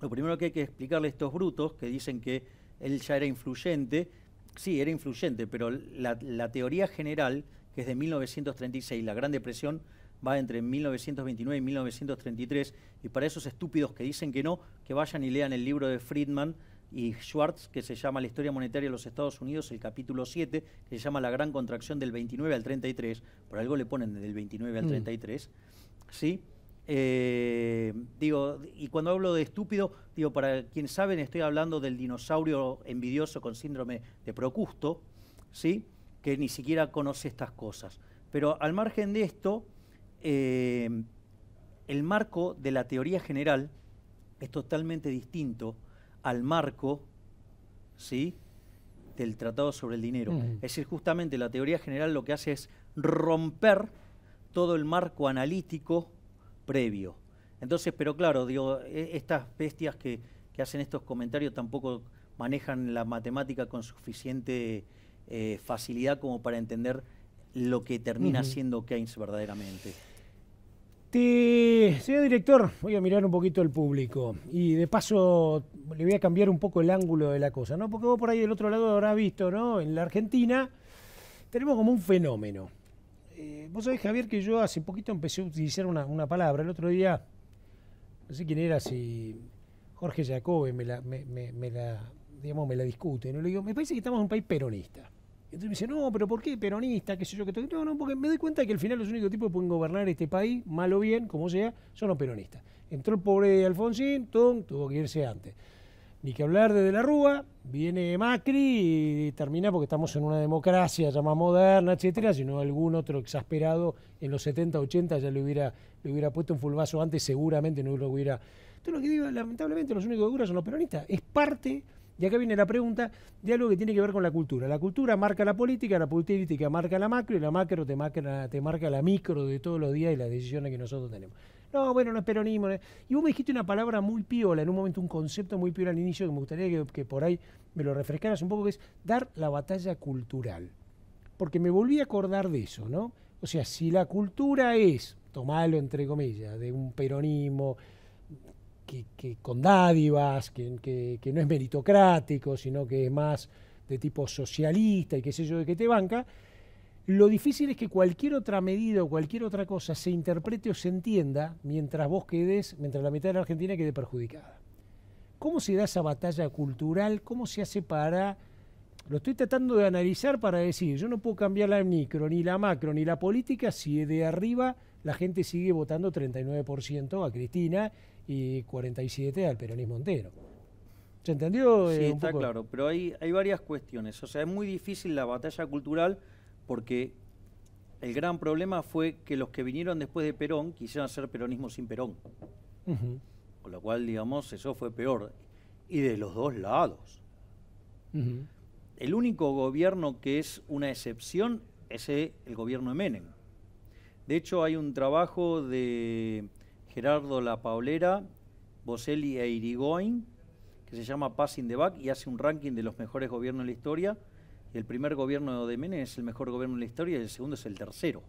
lo primero que hay que explicarle a estos brutos que dicen que él ya era influyente, sí, era influyente, pero la, teoría general, que es de 1936, la Gran Depresión, va entre 1929 y 1933, y para esos estúpidos que dicen que no, que vayan y lean el libro de Friedman y Schwartz, que se llama La historia monetaria de los Estados Unidos, el capítulo 7, que se llama La gran contracción del 29 al 33, por algo le ponen del 29 al 33. Mm. ¿sí? Eh, digo, y cuando hablo de estúpido, digo, para quien saben, estoy hablando del dinosaurio envidioso con síndrome de Procusto, ¿sí? que ni siquiera conoce estas cosas. Pero al margen de esto, eh, el marco de la teoría general es totalmente distinto al marco ¿sí? del Tratado sobre el Dinero. Mm. Es decir, justamente la teoría general lo que hace es romper todo el marco analítico previo. Entonces, pero claro, digo, e-, estas bestias que, hacen estos comentarios tampoco manejan la matemática con suficiente eh, facilidad como para entender lo que termina siendo Keynes verdaderamente. señor director, voy a mirar un poquito el público y de paso le voy a cambiar un poco el ángulo de la cosa, ¿no? Porque vos por ahí del otro lado habrás visto, ¿no? En la Argentina tenemos como un fenómeno Vos sabés, Javier, que yo hace poquito empecé a utilizar una, palabra. El otro día, no sé quién era, si Jorge Jacobe me la, digamos, me la discute. ¿no? Le digo, me parece que estamos en un país peronista. Entonces me dice, no, pero ¿por qué peronista? ¿Qué sé yo? Que no, no, porque me doy cuenta que al final los únicos tipos que pueden gobernar este país, mal o bien, como sea, son los peronistas. Entró el pobre Alfonsín, tuvo que irse antes. Ni que hablar de la Rúa, viene Macri y termina porque estamos en una democracia ya más moderna, etcétera, sino algún otro exasperado en los 70, 80 ya le hubiera, hubiera puesto un fulbazo antes, seguramente no lo hubiera. Entonces lo que digo, lamentablemente los únicos que son los peronistas. Es parte, y acá viene la pregunta, de algo que tiene que ver con la cultura. La cultura marca la política, la política marca la macro y la macro te marca, te marca la micro de todos los días y las decisiones que nosotros tenemos no, bueno, no es peronismo. Y vos me dijiste una palabra muy piola, en un momento un concepto muy piola al inicio que me gustaría que, por ahí me lo refrescaras un poco, que es dar la batalla cultural. Porque me volví a acordar de eso, ¿no? O sea, si la cultura es, tomalo entre comillas, de un peronismo que, con dádivas, que, que, no es meritocrático, sino que es más de tipo socialista y qué sé yo, de que te banca, lo difícil es que cualquier otra medida o cualquier otra cosa se interprete o se entienda mientras vos quedes, mientras la mitad de la Argentina quede perjudicada. ¿Cómo se da esa batalla cultural? ¿Cómo se hace para... Lo estoy tratando de analizar para decir, yo no puedo cambiar la micro, ni la macro, ni la política si de arriba la gente sigue votando 39% a Cristina y 47% al peronismo entero. ¿Se entendió? Eh, sí, está claro, pero hay varias cuestiones. O sea, es muy difícil la batalla cultural porque el gran problema fue que los que vinieron después de Perón quisieron hacer peronismo sin Perón. Con lo cual, digamos, eso fue peor. Y de los dos lados. El único gobierno que es una excepción es el gobierno de Menem. De hecho, hay un trabajo de Gerardo La Paulera, Boselli e Irigoyen, que se llama Passing the Back y hace un ranking de los mejores gobiernos de la historia el primer gobierno de Menem es el mejor gobierno en la historia y el segundo es el tercero.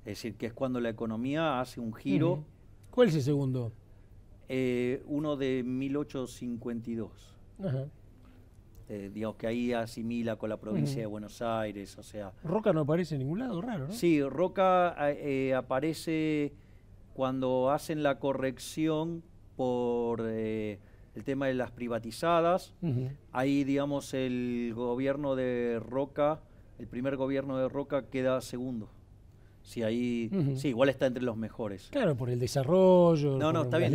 Es decir, que es cuando la economía hace un giro. ¿Cuál es el segundo? Eh, uno de 1852. Ajá. Eh, digamos que ahí asimila con la provincia de Buenos Aires, o sea... Roca no aparece en ningún lado, raro, ¿no? Sí, Roca eh, aparece cuando hacen la corrección por el tema de las privatizadas. Ahí, digamos, el gobierno de Roca, el primer gobierno de Roca queda segundo. Sí, ahí, sí, igual está entre los mejores. Claro, por el desarrollo, no, no, está bien,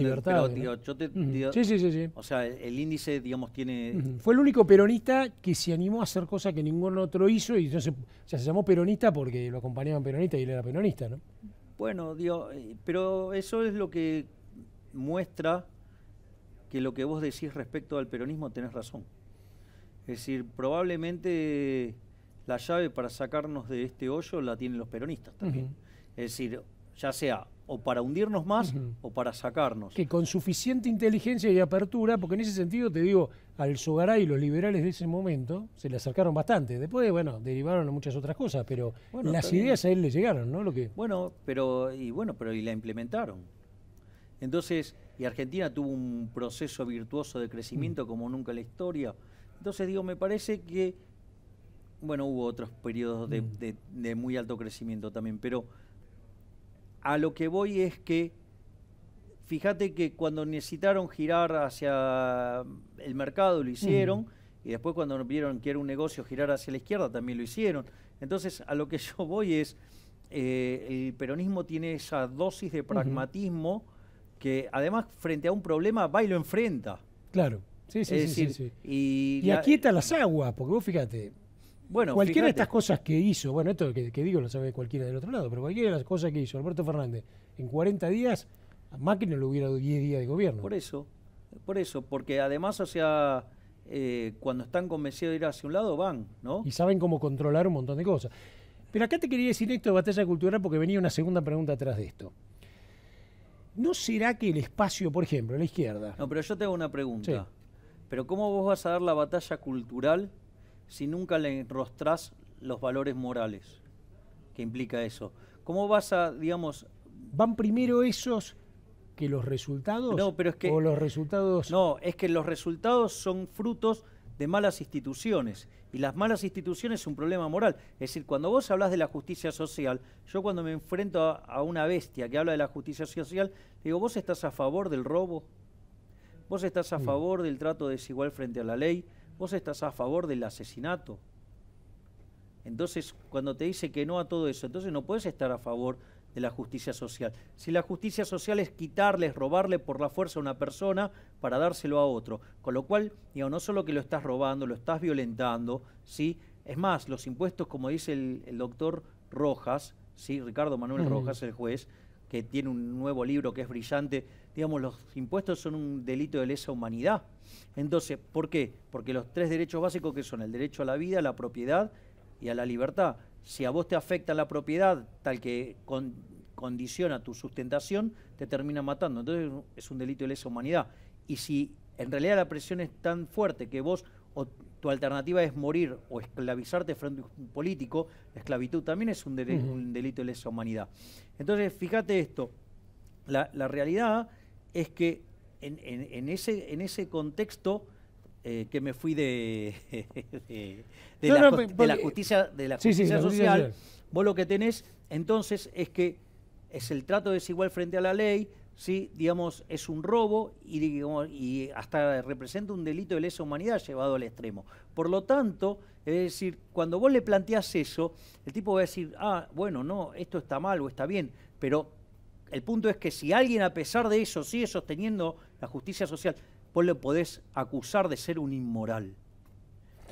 sí, sí, sí, sí, O sea, el índice, digamos, tiene... Fue el único peronista que se animó a hacer cosas que ningún otro hizo y se, se llamó peronista porque lo acompañaban peronistas y él era peronista, ¿no? Bueno, digo, eh, pero eso es lo que muestra que lo que vos decís respecto al peronismo tenés razón. Es decir, probablemente la llave para sacarnos de este hoyo la tienen los peronistas también. Es decir, ya sea o para hundirnos más o para sacarnos. Que con suficiente inteligencia y apertura, porque en ese sentido te digo, al Sogaray y los liberales de ese momento se le acercaron bastante. Después, bueno, derivaron a muchas otras cosas, pero las ideas a él le llegaron, ¿no? Lo que... Bueno, pero y bueno, pero y la implementaron. Entonces, y Argentina tuvo un proceso virtuoso de crecimiento como nunca en la historia. Entonces, digo, me parece que, bueno, hubo otros periodos de, mm. muy alto crecimiento también, pero a lo que voy es que, fíjate que cuando necesitaron girar hacia el mercado, lo hicieron. Mm. Y después cuando vieron que era un negocio girar hacia la izquierda, también lo hicieron. Entonces, a lo que yo voy es, eh, el peronismo tiene esa dosis de pragmatismo que además frente a un problema va y lo enfrenta. Claro, sí, sí, sí, sí, Y, aquí está las aguas, porque vos fíjate, bueno, cualquiera de estas cosas que hizo, bueno, esto que, digo lo sabe cualquiera del otro lado, pero cualquiera de las cosas que hizo Alberto Fernández en 40 días, a que no le hubiera dado 10 días de gobierno. Por eso, por eso, porque además o sea, eh, cuando están convencidos de ir hacia un lado, van, ¿no? Y saben cómo controlar un montón de cosas. Pero acá te quería decir esto de batalla cultural porque venía una segunda pregunta atrás de esto. ¿No será que el espacio, por ejemplo, la izquierda? No, pero yo tengo una pregunta. Pero ¿cómo vos vas a dar la batalla cultural si nunca le enrostrás los valores morales? ¿Qué implica eso? ¿Cómo vas a, digamos... ¿Van primero esos que los resultados? No, pero es que... ¿O los resultados...? No, es que los resultados son frutos de malas instituciones. Y las malas instituciones es un problema moral. Es decir, cuando vos hablas de la justicia social, yo cuando me enfrento a, una bestia que habla de la justicia social, digo, vos estás a favor del robo, vos estás a favor del trato desigual frente a la ley, vos estás a favor del asesinato. Entonces, cuando te dice que no a todo eso, entonces no puedes estar a favor de la justicia social. Si la justicia social es quitarle, es robarle por la fuerza a una persona para dárselo a otro. Con lo cual, digamos no solo que lo estás robando, lo estás violentando, ¿sí? Es más, los impuestos, como dice el, doctor Rojas, ¿sí? Ricardo Manuel Rojas, el juez, que tiene un nuevo libro que es brillante, digamos, los impuestos son un delito de lesa humanidad. Entonces, ¿por qué? Porque los tres derechos básicos que son el derecho a la vida, a la propiedad y a la libertad si a vos te afecta la propiedad tal que condiciona tu sustentación, te termina matando. Entonces es un delito de lesa humanidad. Y si en realidad la presión es tan fuerte que vos o tu alternativa es morir o esclavizarte frente a un político, la esclavitud también es un, delito de lesa humanidad. Entonces, fíjate esto, la, realidad es que ese, en ese contexto eh, que me fui de, de, la, justicia, de la justicia social, vos lo que tenés entonces es que es el trato desigual frente a la ley, digamos, es un robo y, y hasta representa un delito de lesa humanidad llevado al extremo. Por lo tanto, es decir, cuando vos le planteás eso, el tipo va a decir, ah, bueno, no, esto está mal o está bien, pero el punto es que si alguien a pesar de eso sigue sosteniendo la justicia social, le podés acusar de ser un inmoral.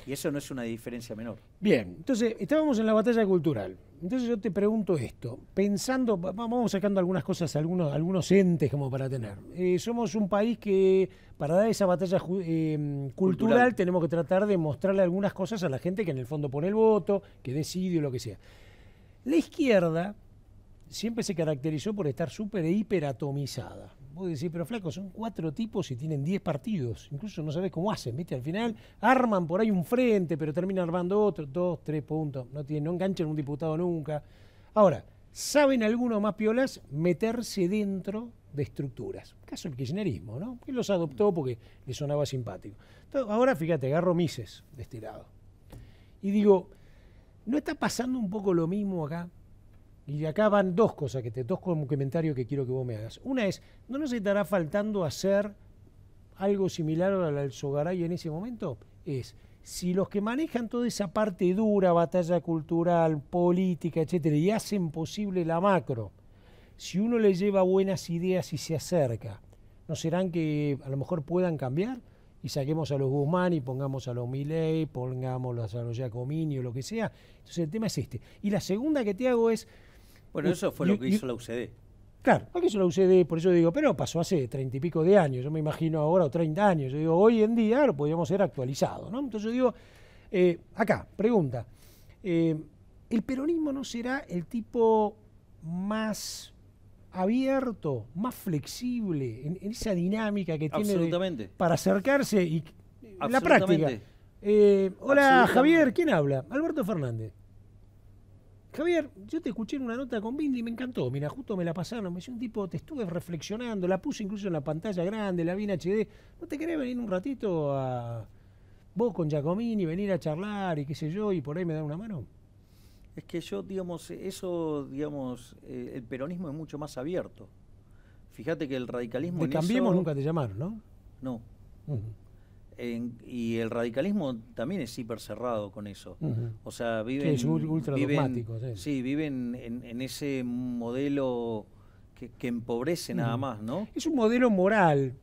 Y eso no es una diferencia menor. Bien, entonces estábamos en la batalla cultural. Entonces yo te pregunto esto, pensando, vamos sacando algunas cosas, algunos, algunos entes como para tener. Eh, somos un país que para dar esa batalla eh, cultural, tenemos que tratar de mostrarle algunas cosas a la gente que en el fondo pone el voto, que decide o lo que sea. La izquierda siempre se caracterizó por estar súper e hiperatomizada. Vos decís, pero flaco, son cuatro tipos y tienen diez partidos. Incluso no sabés cómo hacen, ¿viste? Al final arman por ahí un frente, pero terminan armando otro, dos, tres puntos. No, enganchan un diputado nunca. Ahora, saben algunos más piolas meterse dentro de estructuras. Caso el kirchnerismo, ¿no? Que los adoptó porque le sonaba simpático. ahora, fíjate, agarro Mises de este lado. Y digo, ¿no está pasando un poco lo mismo acá? Y acá van dos cosas, que te, dos comentarios que quiero que vos me hagas. Una es, ¿no nos estará faltando hacer algo similar al Sogaray en ese momento? Es, si los que manejan toda esa parte dura, batalla cultural, política, etcétera, y hacen posible la macro, si uno le lleva buenas ideas y se acerca, ¿no serán que a lo mejor puedan cambiar? y saquemos a los Guzmán y pongamos a los Milei, pongamos a los Giacomini o lo que sea. Entonces el tema es este. Y la segunda que te hago es, bueno, eso fue lo que hizo la UCD. Claro, lo que hizo la UCD, por eso digo, pero pasó hace treinta y pico de años, yo me imagino ahora, o treinta años, yo digo, hoy en día lo podríamos ser actualizado, ¿no? Entonces yo digo, eh, acá, pregunta, eh, ¿el peronismo no será el tipo más abierto, más flexible en, esa dinámica que tiene para acercarse y eh, la práctica? hola Javier, ¿quién habla? Alberto Fernández. Javier, yo te escuché en una nota con Bindi y me encantó. Mira, justo me la pasaron. Me dice un tipo, te estuve reflexionando, la puse incluso en la pantalla grande, la vi en HD. ¿No te querés venir un ratito a vos con Giacomini, venir a charlar y qué sé yo, y por ahí me dar una mano? Es que yo, digamos, eso, digamos, eh, el peronismo es mucho más abierto. Fíjate que el radicalismo. De en Cambiemos nunca te llamaron, ¿no? No y el radicalismo también es hiper cerrado con eso. O sea, viven. viven, en, ese modelo que, empobrece nada más, ¿no? Es un modelo moral.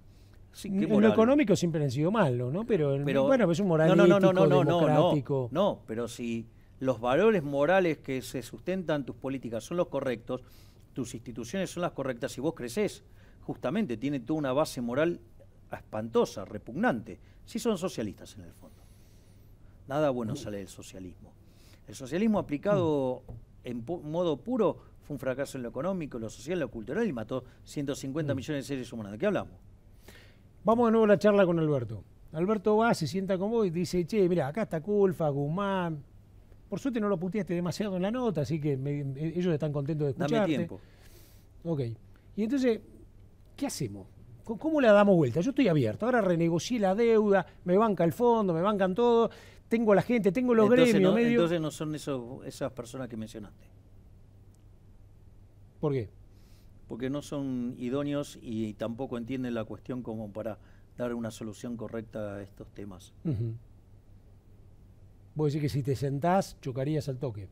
lo económico siempre han sido malo, ¿no? Pero, bueno, es un moral democrático. No, no, pero si los valores morales que se sustentan tus políticas son los correctos, tus instituciones son las correctas y vos creces, justamente tiene toda una base moral espantosa, repugnante. Sí son socialistas en el fondo. Nada bueno mm. sale del socialismo. El socialismo aplicado mm. en modo puro fue un fracaso en lo económico, en lo social, en lo cultural y mató 150 mm. millones de seres humanos. ¿De qué hablamos? Vamos de nuevo a la charla con Alberto. Alberto va, se sienta con vos y dice, che, mira, acá está Culfa, Guzmán. Por suerte no lo puteaste demasiado en la nota, así que eh, ellos están contentos de escucharte. Dame tiempo. Ok. Y entonces, ¿qué hacemos? ¿Cómo le damos vuelta? Yo estoy abierto. Ahora renegocié la deuda, me banca el fondo, me bancan todo, tengo a la gente, tengo los gremios. No, medio... Entonces no son esas personas que mencionaste. ¿Por qué? Porque no son idóneos y tampoco entienden la cuestión como para dar una solución correcta a estos temas. Voy a Vos que si te sentás, chocarías al toque.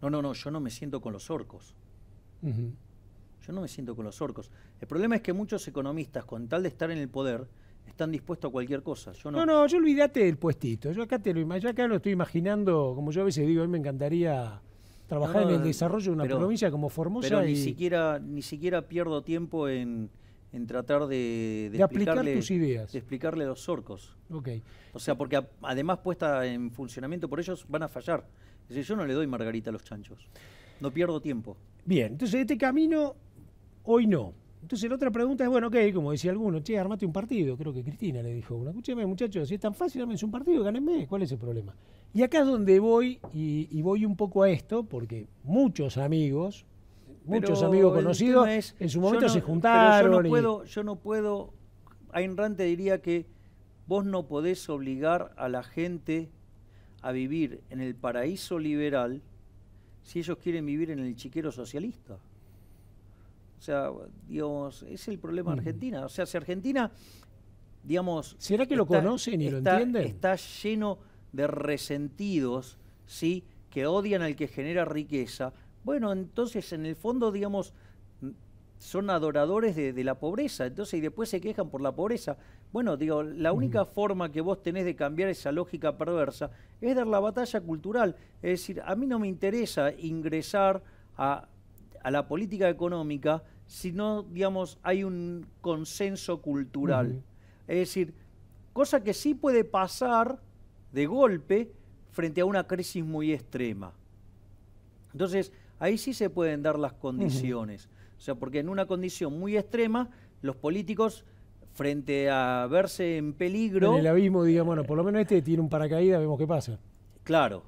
No, no, no, yo no me siento con los orcos. Yo no me siento con los orcos. El problema es que muchos economistas, con tal de estar en el poder, están dispuestos a cualquier cosa. Yo no. no, yo olvídate del puestito. Yo acá, te lo, lo estoy imaginando, como yo a veces digo, a mí me encantaría trabajar en el eh, desarrollo de una provincia como Formosa. Pero ni, siquiera, ni siquiera pierdo tiempo en, tratar de, de, tus ideas. De explicarle a los orcos. Okay. O sea, porque además puesta en funcionamiento por ellos van a fallar. yo no le doy margarita a los chanchos. No pierdo tiempo. Bien, entonces este camino hoy no. Entonces la otra pregunta es, bueno, ok, como decía alguno, che, armate un partido, creo que Cristina le dijo, bueno, escúcheme muchachos, si es tan fácil, armense un partido, gánenme, ¿cuál es el problema? Y acá es donde voy, y, voy un poco a esto, porque muchos amigos, muchos amigos conocidos, en su momento se juntaron. yo no, puedo, yo no puedo, Ayn Rand diría que vos no podés obligar a la gente a vivir en el paraíso liberal si ellos quieren vivir en el chiquero socialista. O sea, digamos, es el problema mm. Argentina. O sea, si Argentina, digamos... ¿Será que lo conocen y lo entienden? Está lleno de resentidos, ¿sí? Que odian al que genera riqueza. Bueno, entonces, en el fondo, digamos, son adoradores de, la pobreza, entonces y después se quejan por la pobreza. Bueno, digo, la mm. única forma que vos tenés de cambiar esa lógica perversa es dar la batalla cultural. Es decir, a mí no me interesa ingresar a a la política económica si no, digamos, hay un consenso cultural. Es decir, cosa que sí puede pasar de golpe frente a una crisis muy extrema. Entonces, ahí sí se pueden dar las condiciones. O sea, porque en una condición muy extrema, los políticos frente a verse en peligro... En el abismo, digamos, bueno, eh, por lo menos este tiene un paracaídas, vemos qué pasa. Claro,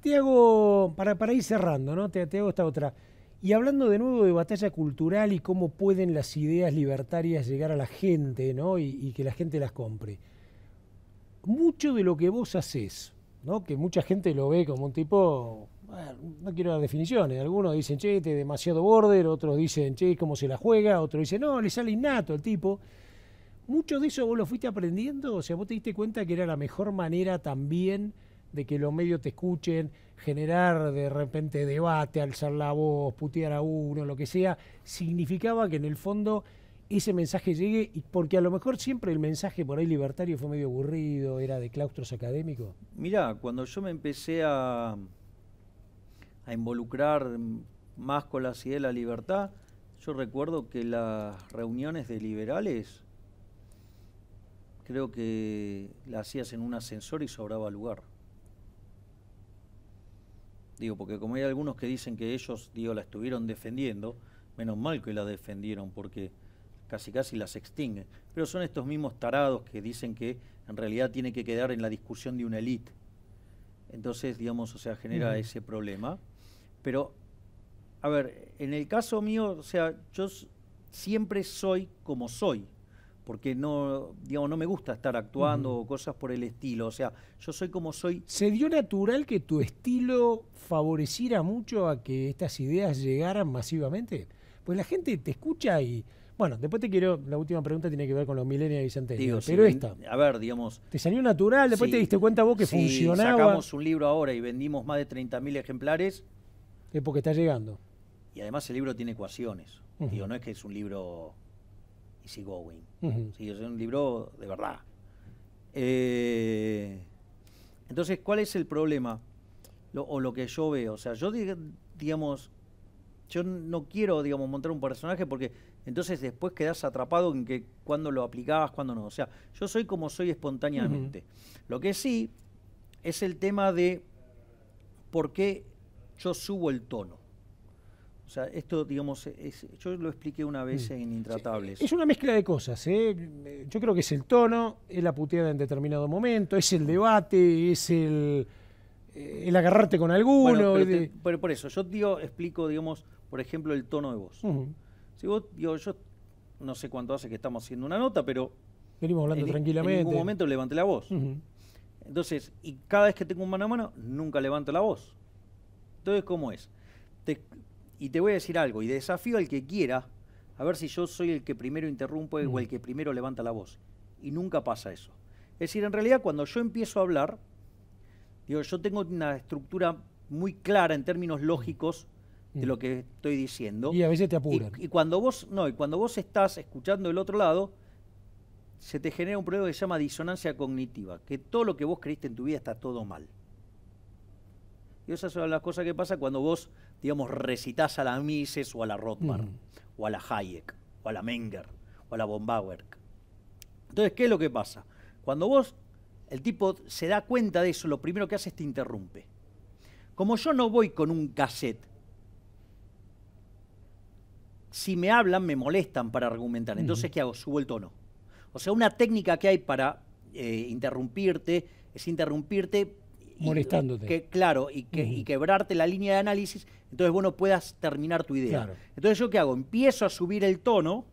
te hago, para, ir cerrando, ¿no? Te, hago esta otra. Y hablando de nuevo de batalla cultural y cómo pueden las ideas libertarias llegar a la gente, ¿no? Y, que la gente las compre. Mucho de lo que vos haces, ¿no? Que mucha gente lo ve como un tipo, no quiero dar definiciones, algunos dicen, che, te este demasiado border, otros dicen, che, cómo se la juega, otros dicen, no, le sale innato el tipo. Mucho de eso vos lo fuiste aprendiendo, o sea, vos te diste cuenta que era la mejor manera también de que los medios te escuchen, generar de repente debate, alzar la voz, putear a uno, lo que sea, significaba que en el fondo ese mensaje llegue, y porque a lo mejor siempre el mensaje por ahí libertario fue medio aburrido, era de claustros académicos. Mirá, cuando yo me empecé a, a involucrar más con la ciudad de la libertad, yo recuerdo que las reuniones de liberales, creo que las hacías en un ascensor y sobraba lugar. Digo, porque como hay algunos que dicen que ellos, digo, la estuvieron defendiendo, menos mal que la defendieron porque casi casi las extinguen. Pero son estos mismos tarados que dicen que en realidad tiene que quedar en la discusión de una élite. Entonces, digamos, o sea, genera ese problema. Pero, a ver, en el caso mío, o sea, yo siempre soy como soy porque no, digamos, no me gusta estar actuando o cosas por el estilo. O sea, yo soy como soy. ¿Se dio natural que tu estilo favoreciera mucho a que estas ideas llegaran masivamente? Pues la gente te escucha y. Bueno, después te quiero, la última pregunta tiene que ver con los milenios y centenarios. Pero esta. A ver, digamos. Te salió natural, después te diste cuenta vos que funcionaba. Sacamos un libro ahora y vendimos más de 30.000 ejemplares. Es porque está llegando. Y además el libro tiene ecuaciones. Digo, no es que es un libro sí, es un libro de verdad. Eh, entonces, ¿cuál es el problema? o lo que yo veo. O sea, yo, digamos, yo no quiero, digamos, montar un personaje porque entonces después quedas atrapado en que cuando lo aplicabas, cuándo no. O sea, yo soy como soy espontáneamente. Lo que sí es el tema de por qué yo subo el tono. O sea, esto, digamos, yo lo expliqué una vez mm. en Intratables. Es una mezcla de cosas. ¿eh? Yo creo que es el tono, es la puteada en determinado momento, es el debate, es el, eh, el agarrarte con alguno. pero, por eso, yo digo, explico, digamos, por ejemplo, el tono de voz. Si vos, digo, yo no sé cuánto hace que estamos haciendo una nota, pero. Venimos hablando tranquilamente. En ningún momento levanté la voz. Entonces, y cada vez que tengo un mano a mano, nunca levanto la voz. Entonces, ¿cómo es? Te y te voy a decir algo, y desafío al que quiera, a ver si yo soy el que primero interrumpe o el mm. que primero levanta la voz. Y nunca pasa eso. Es decir, en realidad cuando yo empiezo a hablar, digo, yo tengo una estructura muy clara en términos lógicos de lo mm. que estoy diciendo. Y a veces te apuran. Y, cuando vos, no, y cuando vos estás escuchando del otro lado, se te genera un problema que se llama disonancia cognitiva, que todo lo que vos creíste en tu vida está todo mal esas son las cosas que pasa cuando vos, digamos, recitas a la Mises o a la Rothbard, mm. o a la Hayek, o a la Menger, o a la von Entonces, ¿qué es lo que pasa? Cuando vos, el tipo se da cuenta de eso, lo primero que hace es te interrumpe. Como yo no voy con un cassette, si me hablan, me molestan para argumentar. Entonces, ¿qué hago? Subo el tono. O sea, una técnica que hay para eh, interrumpirte es interrumpirte molestándote. Que, claro, y, quebrarte la línea de análisis, entonces vos puedas terminar tu idea. Entonces, ¿yo qué hago? Empiezo a subir el tono,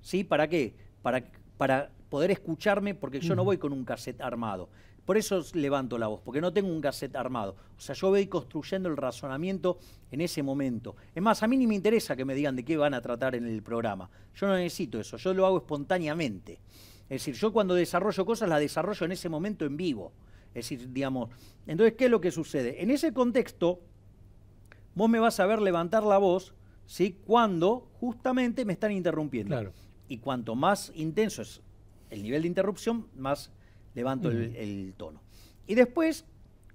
¿sí? ¿Para qué? Para, para poder escucharme, porque yo no voy con un cassette armado. Por eso levanto la voz, porque no tengo un cassette armado. O sea, yo voy construyendo el razonamiento en ese momento. Es más, a mí ni me interesa que me digan de qué van a tratar en el programa. Yo no necesito eso, yo lo hago espontáneamente. Es decir, yo cuando desarrollo cosas las desarrollo en ese momento en vivo. Es decir, digamos, entonces, ¿qué es lo que sucede? En ese contexto, vos me vas a ver levantar la voz, ¿sí? Cuando justamente me están interrumpiendo. Y cuanto más intenso es el nivel de interrupción, más levanto el, tono. Y después,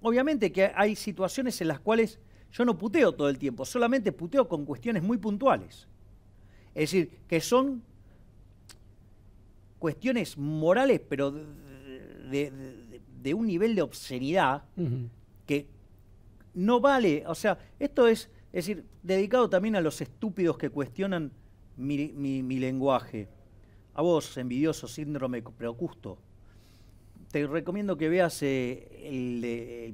obviamente que hay situaciones en las cuales yo no puteo todo el tiempo, solamente puteo con cuestiones muy puntuales. Es decir, que son cuestiones morales, pero de, de un nivel de obscenidad que no vale. O sea, esto es, es decir, dedicado también a los estúpidos que cuestionan mi, lenguaje. A vos, envidioso síndrome preocusto, te recomiendo que veas eh,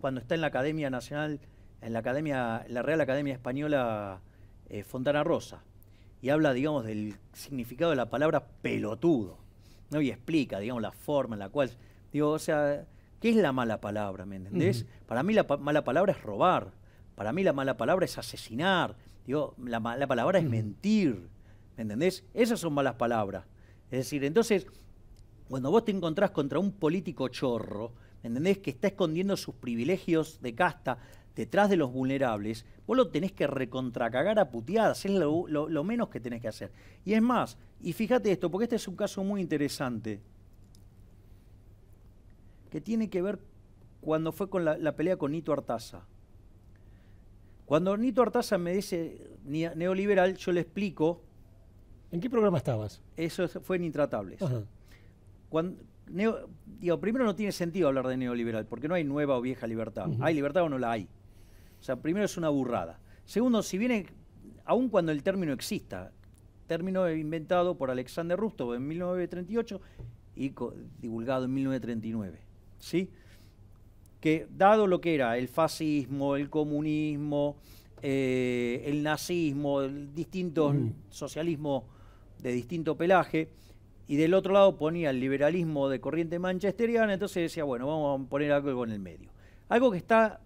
cuando está en la Academia Nacional, en la Academia, la Real Academia Española eh, Fontana Rosa, y habla, digamos, del significado de la palabra pelotudo, ¿no? y explica, digamos, la forma en la cual Digo, o sea, ¿qué es la mala palabra? ¿Me entendés? Para mí la mala palabra es robar. Para mí la mala palabra es asesinar. Digo, la mala palabra es mentir. ¿Me entendés? Esas son malas palabras. Es decir, entonces, cuando vos te encontrás contra un político chorro, ¿me entendés? Que está escondiendo sus privilegios de casta detrás de los vulnerables, vos lo tenés que recontracagar a puteadas, es lo, lo menos que tenés que hacer. Y es más, y fíjate esto, porque este es un caso muy interesante que tiene que ver cuando fue con la, pelea con Nito Artaza. Cuando Nito Artaza me dice neoliberal, yo le explico. ¿En qué programa estabas? Eso fue en Intratables. digo, primero no tiene sentido hablar de neoliberal, porque no hay nueva o vieja libertad. ¿Hay libertad o no la hay? O sea, primero es una burrada. Segundo, si viene, aun cuando el término exista, término inventado por Alexander Rustov en 1938 y divulgado en 1939. ¿sí? que dado lo que era el fascismo, el comunismo, eh, el nazismo, el distintos socialismo de distinto pelaje, y del otro lado ponía el liberalismo de corriente manchesteriana, entonces decía, bueno, vamos a poner algo en el medio. Algo que está,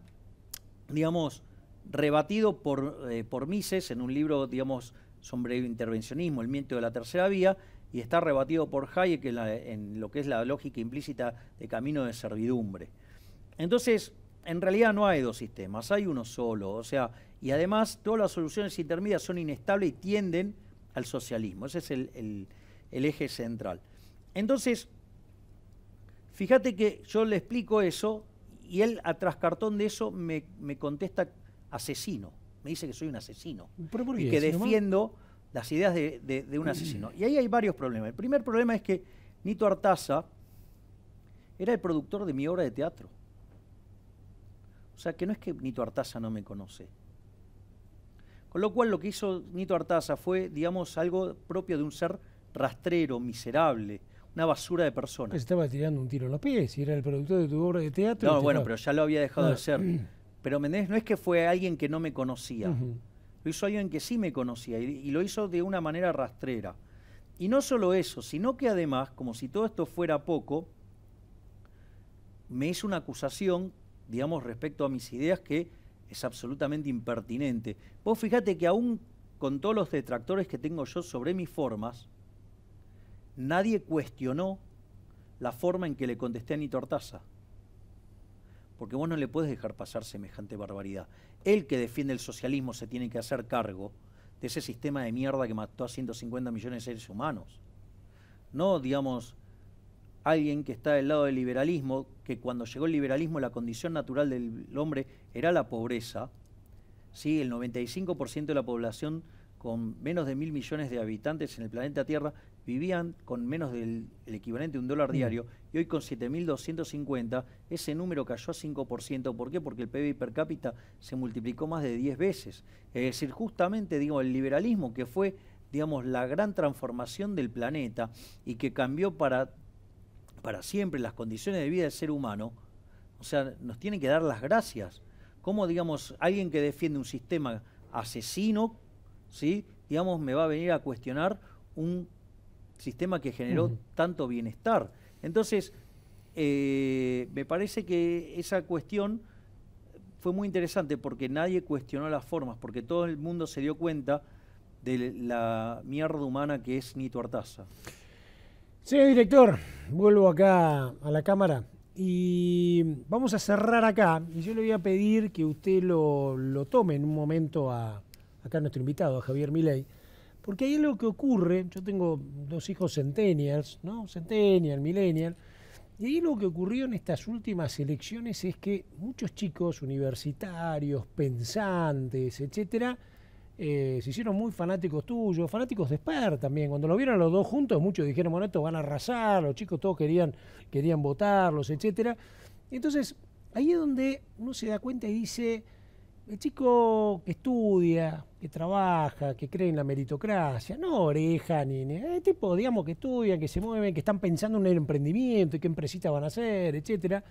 digamos, rebatido por, eh, Mises en un libro, digamos, sobre el intervencionismo, el miento de la tercera vía, y está rebatido por Hayek en, lo que es la lógica implícita de camino de servidumbre. Entonces, en realidad no hay dos sistemas, hay uno solo, o sea, y además todas las soluciones intermedias son inestables y tienden al socialismo, ese es el, eje central. Entonces, fíjate que yo le explico eso y él a trascartón de eso me, contesta asesino, me dice que soy un asesino y que defiendo las ideas de, un asesino. Mm. Y ahí hay varios problemas. El primer problema es que Nito Artaza era el productor de mi obra de teatro. O sea, que no es que Nito Artaza no me conoce. Con lo cual lo que hizo Nito Artaza fue, digamos, algo propio de un ser rastrero, miserable, una basura de persona. Estaba tirando un tiro a los pies y era el productor de tu obra de teatro. No, bueno, pero ya lo había dejado de ah. ser. Pero no es que fue alguien que no me conocía. Lo hizo alguien que sí me conocía y, lo hizo de una manera rastrera. Y no solo eso, sino que además, como si todo esto fuera poco, me hizo una acusación, digamos, respecto a mis ideas que es absolutamente impertinente. Vos fíjate que aún con todos los detractores que tengo yo sobre mis formas, nadie cuestionó la forma en que le contesté a Nitor tortaza porque vos no le puedes dejar pasar semejante barbaridad. El que defiende el socialismo se tiene que hacer cargo de ese sistema de mierda que mató a 150 millones de seres humanos. No, digamos, alguien que está del lado del liberalismo, que cuando llegó el liberalismo la condición natural del hombre era la pobreza, ¿sí? el 95% de la población con menos de mil millones de habitantes en el planeta Tierra vivían con menos del equivalente de un dólar mm. diario y hoy con 7.250 ese número cayó a 5%. ¿Por qué? Porque el PIB per cápita se multiplicó más de 10 veces. Es decir, justamente digo, el liberalismo que fue digamos, la gran transformación del planeta y que cambió para, para siempre las condiciones de vida del ser humano, o sea, nos tiene que dar las gracias. ¿Cómo, digamos, alguien que defiende un sistema asesino, ¿sí? digamos, me va a venir a cuestionar un sistema que generó tanto bienestar. Entonces, eh, me parece que esa cuestión fue muy interesante porque nadie cuestionó las formas, porque todo el mundo se dio cuenta de la mierda humana que es Nito Artaza. Señor director, vuelvo acá a la cámara y vamos a cerrar acá. Y yo le voy a pedir que usted lo, tome en un momento a, acá nuestro invitado, a Javier Milei. Porque ahí es lo que ocurre, yo tengo dos hijos centennials, ¿no? Centennial, millennial, y ahí lo que ocurrió en estas últimas elecciones es que muchos chicos universitarios, pensantes, etcétera, eh, se hicieron muy fanáticos tuyos, fanáticos de Spar también. Cuando lo vieron los dos juntos, muchos dijeron, bueno, estos van a arrasar, los chicos todos querían, querían votarlos, etcétera. Entonces, ahí es donde uno se da cuenta y dice, el chico que estudia, que trabaja, que cree en la meritocracia, no oreja ni, ni eh, tipo, digamos, que estudian, que se mueven, que están pensando en el emprendimiento y qué empresita van a hacer, etcétera,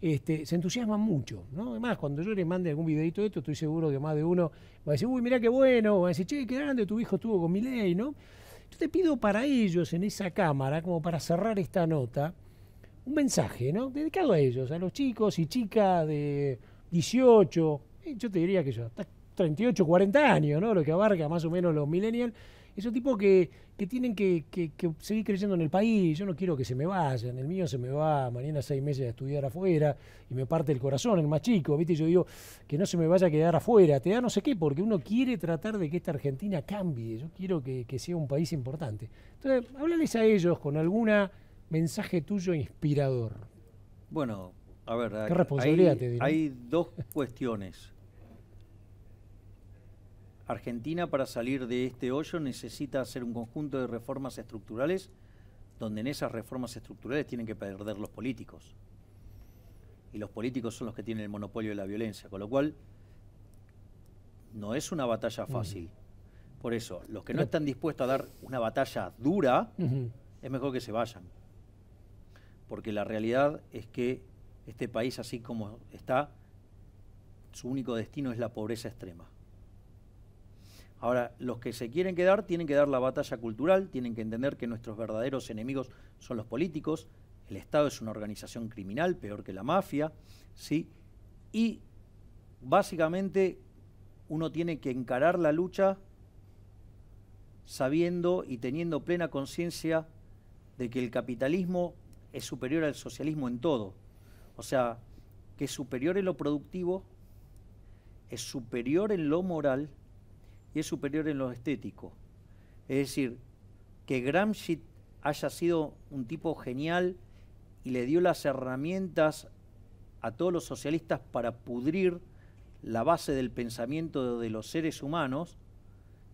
este, se entusiasma mucho, ¿no? Además, cuando yo le mande algún videito de esto, estoy seguro que más de uno va a decir, uy, mirá qué bueno, va a decir, che, qué grande, tu hijo estuvo con mi ley, ¿no? Yo te pido para ellos en esa cámara, como para cerrar esta nota, un mensaje, ¿no? Dedicado a ellos, a los chicos y chicas de 18, yo te diría que yo, hasta 38, 40 años, ¿no? Lo que abarca más o menos los millennials. Esos tipos que, tienen que, seguir creciendo en el país. Yo no quiero que se me vayan. El mío se me va mañana seis meses a estudiar afuera y me parte el corazón, el más chico. ¿Viste? Yo digo que no se me vaya a quedar afuera. Te da no sé qué, porque uno quiere tratar de que esta Argentina cambie. Yo quiero que, sea un país importante. Entonces, háblales a ellos con algún mensaje tuyo inspirador. Bueno, a ver, ¿Qué responsabilidad hay, hay dos cuestiones. Argentina para salir de este hoyo necesita hacer un conjunto de reformas estructurales donde en esas reformas estructurales tienen que perder los políticos. Y los políticos son los que tienen el monopolio de la violencia, con lo cual no es una batalla fácil. Por eso, los que no están dispuestos a dar una batalla dura, es mejor que se vayan. Porque la realidad es que este país, así como está, su único destino es la pobreza extrema. Ahora, los que se quieren quedar tienen que dar la batalla cultural, tienen que entender que nuestros verdaderos enemigos son los políticos, el Estado es una organización criminal, peor que la mafia, ¿sí? Y básicamente uno tiene que encarar la lucha sabiendo y teniendo plena conciencia de que el capitalismo es superior al socialismo en todo. O sea, que es superior en lo productivo, es superior en lo moral, es superior en lo estético. Es decir, que Gramsci haya sido un tipo genial y le dio las herramientas a todos los socialistas para pudrir la base del pensamiento de los seres humanos,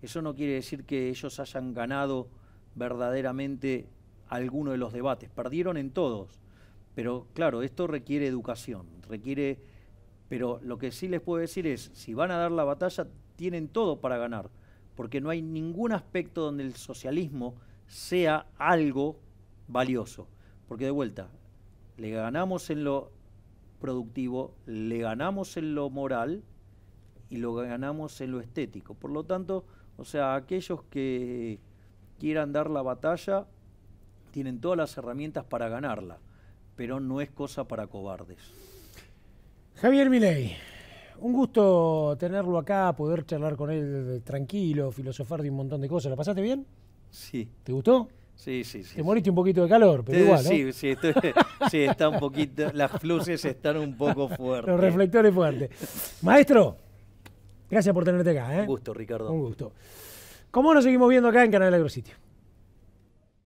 eso no quiere decir que ellos hayan ganado verdaderamente alguno de los debates. Perdieron en todos. Pero claro, esto requiere educación, requiere... Pero lo que sí les puedo decir es, si van a dar la batalla, tienen todo para ganar, porque no hay ningún aspecto donde el socialismo sea algo valioso. Porque de vuelta, le ganamos en lo productivo, le ganamos en lo moral y lo ganamos en lo estético. Por lo tanto, o sea, aquellos que quieran dar la batalla tienen todas las herramientas para ganarla, pero no es cosa para cobardes. Javier Milei un gusto tenerlo acá, poder charlar con él tranquilo, filosofar de un montón de cosas. ¿Lo pasaste bien? Sí. ¿Te gustó? Sí, sí, sí. Te moriste un poquito de calor, pero igual, ¿eh? Sí, sí, sí, está un poquito, las luces están un poco fuertes. Los reflectores fuertes. Maestro, gracias por tenerte acá. ¿eh? Un gusto, Ricardo. Un gusto. ¿Cómo nos seguimos viendo acá en Canal Agrositio?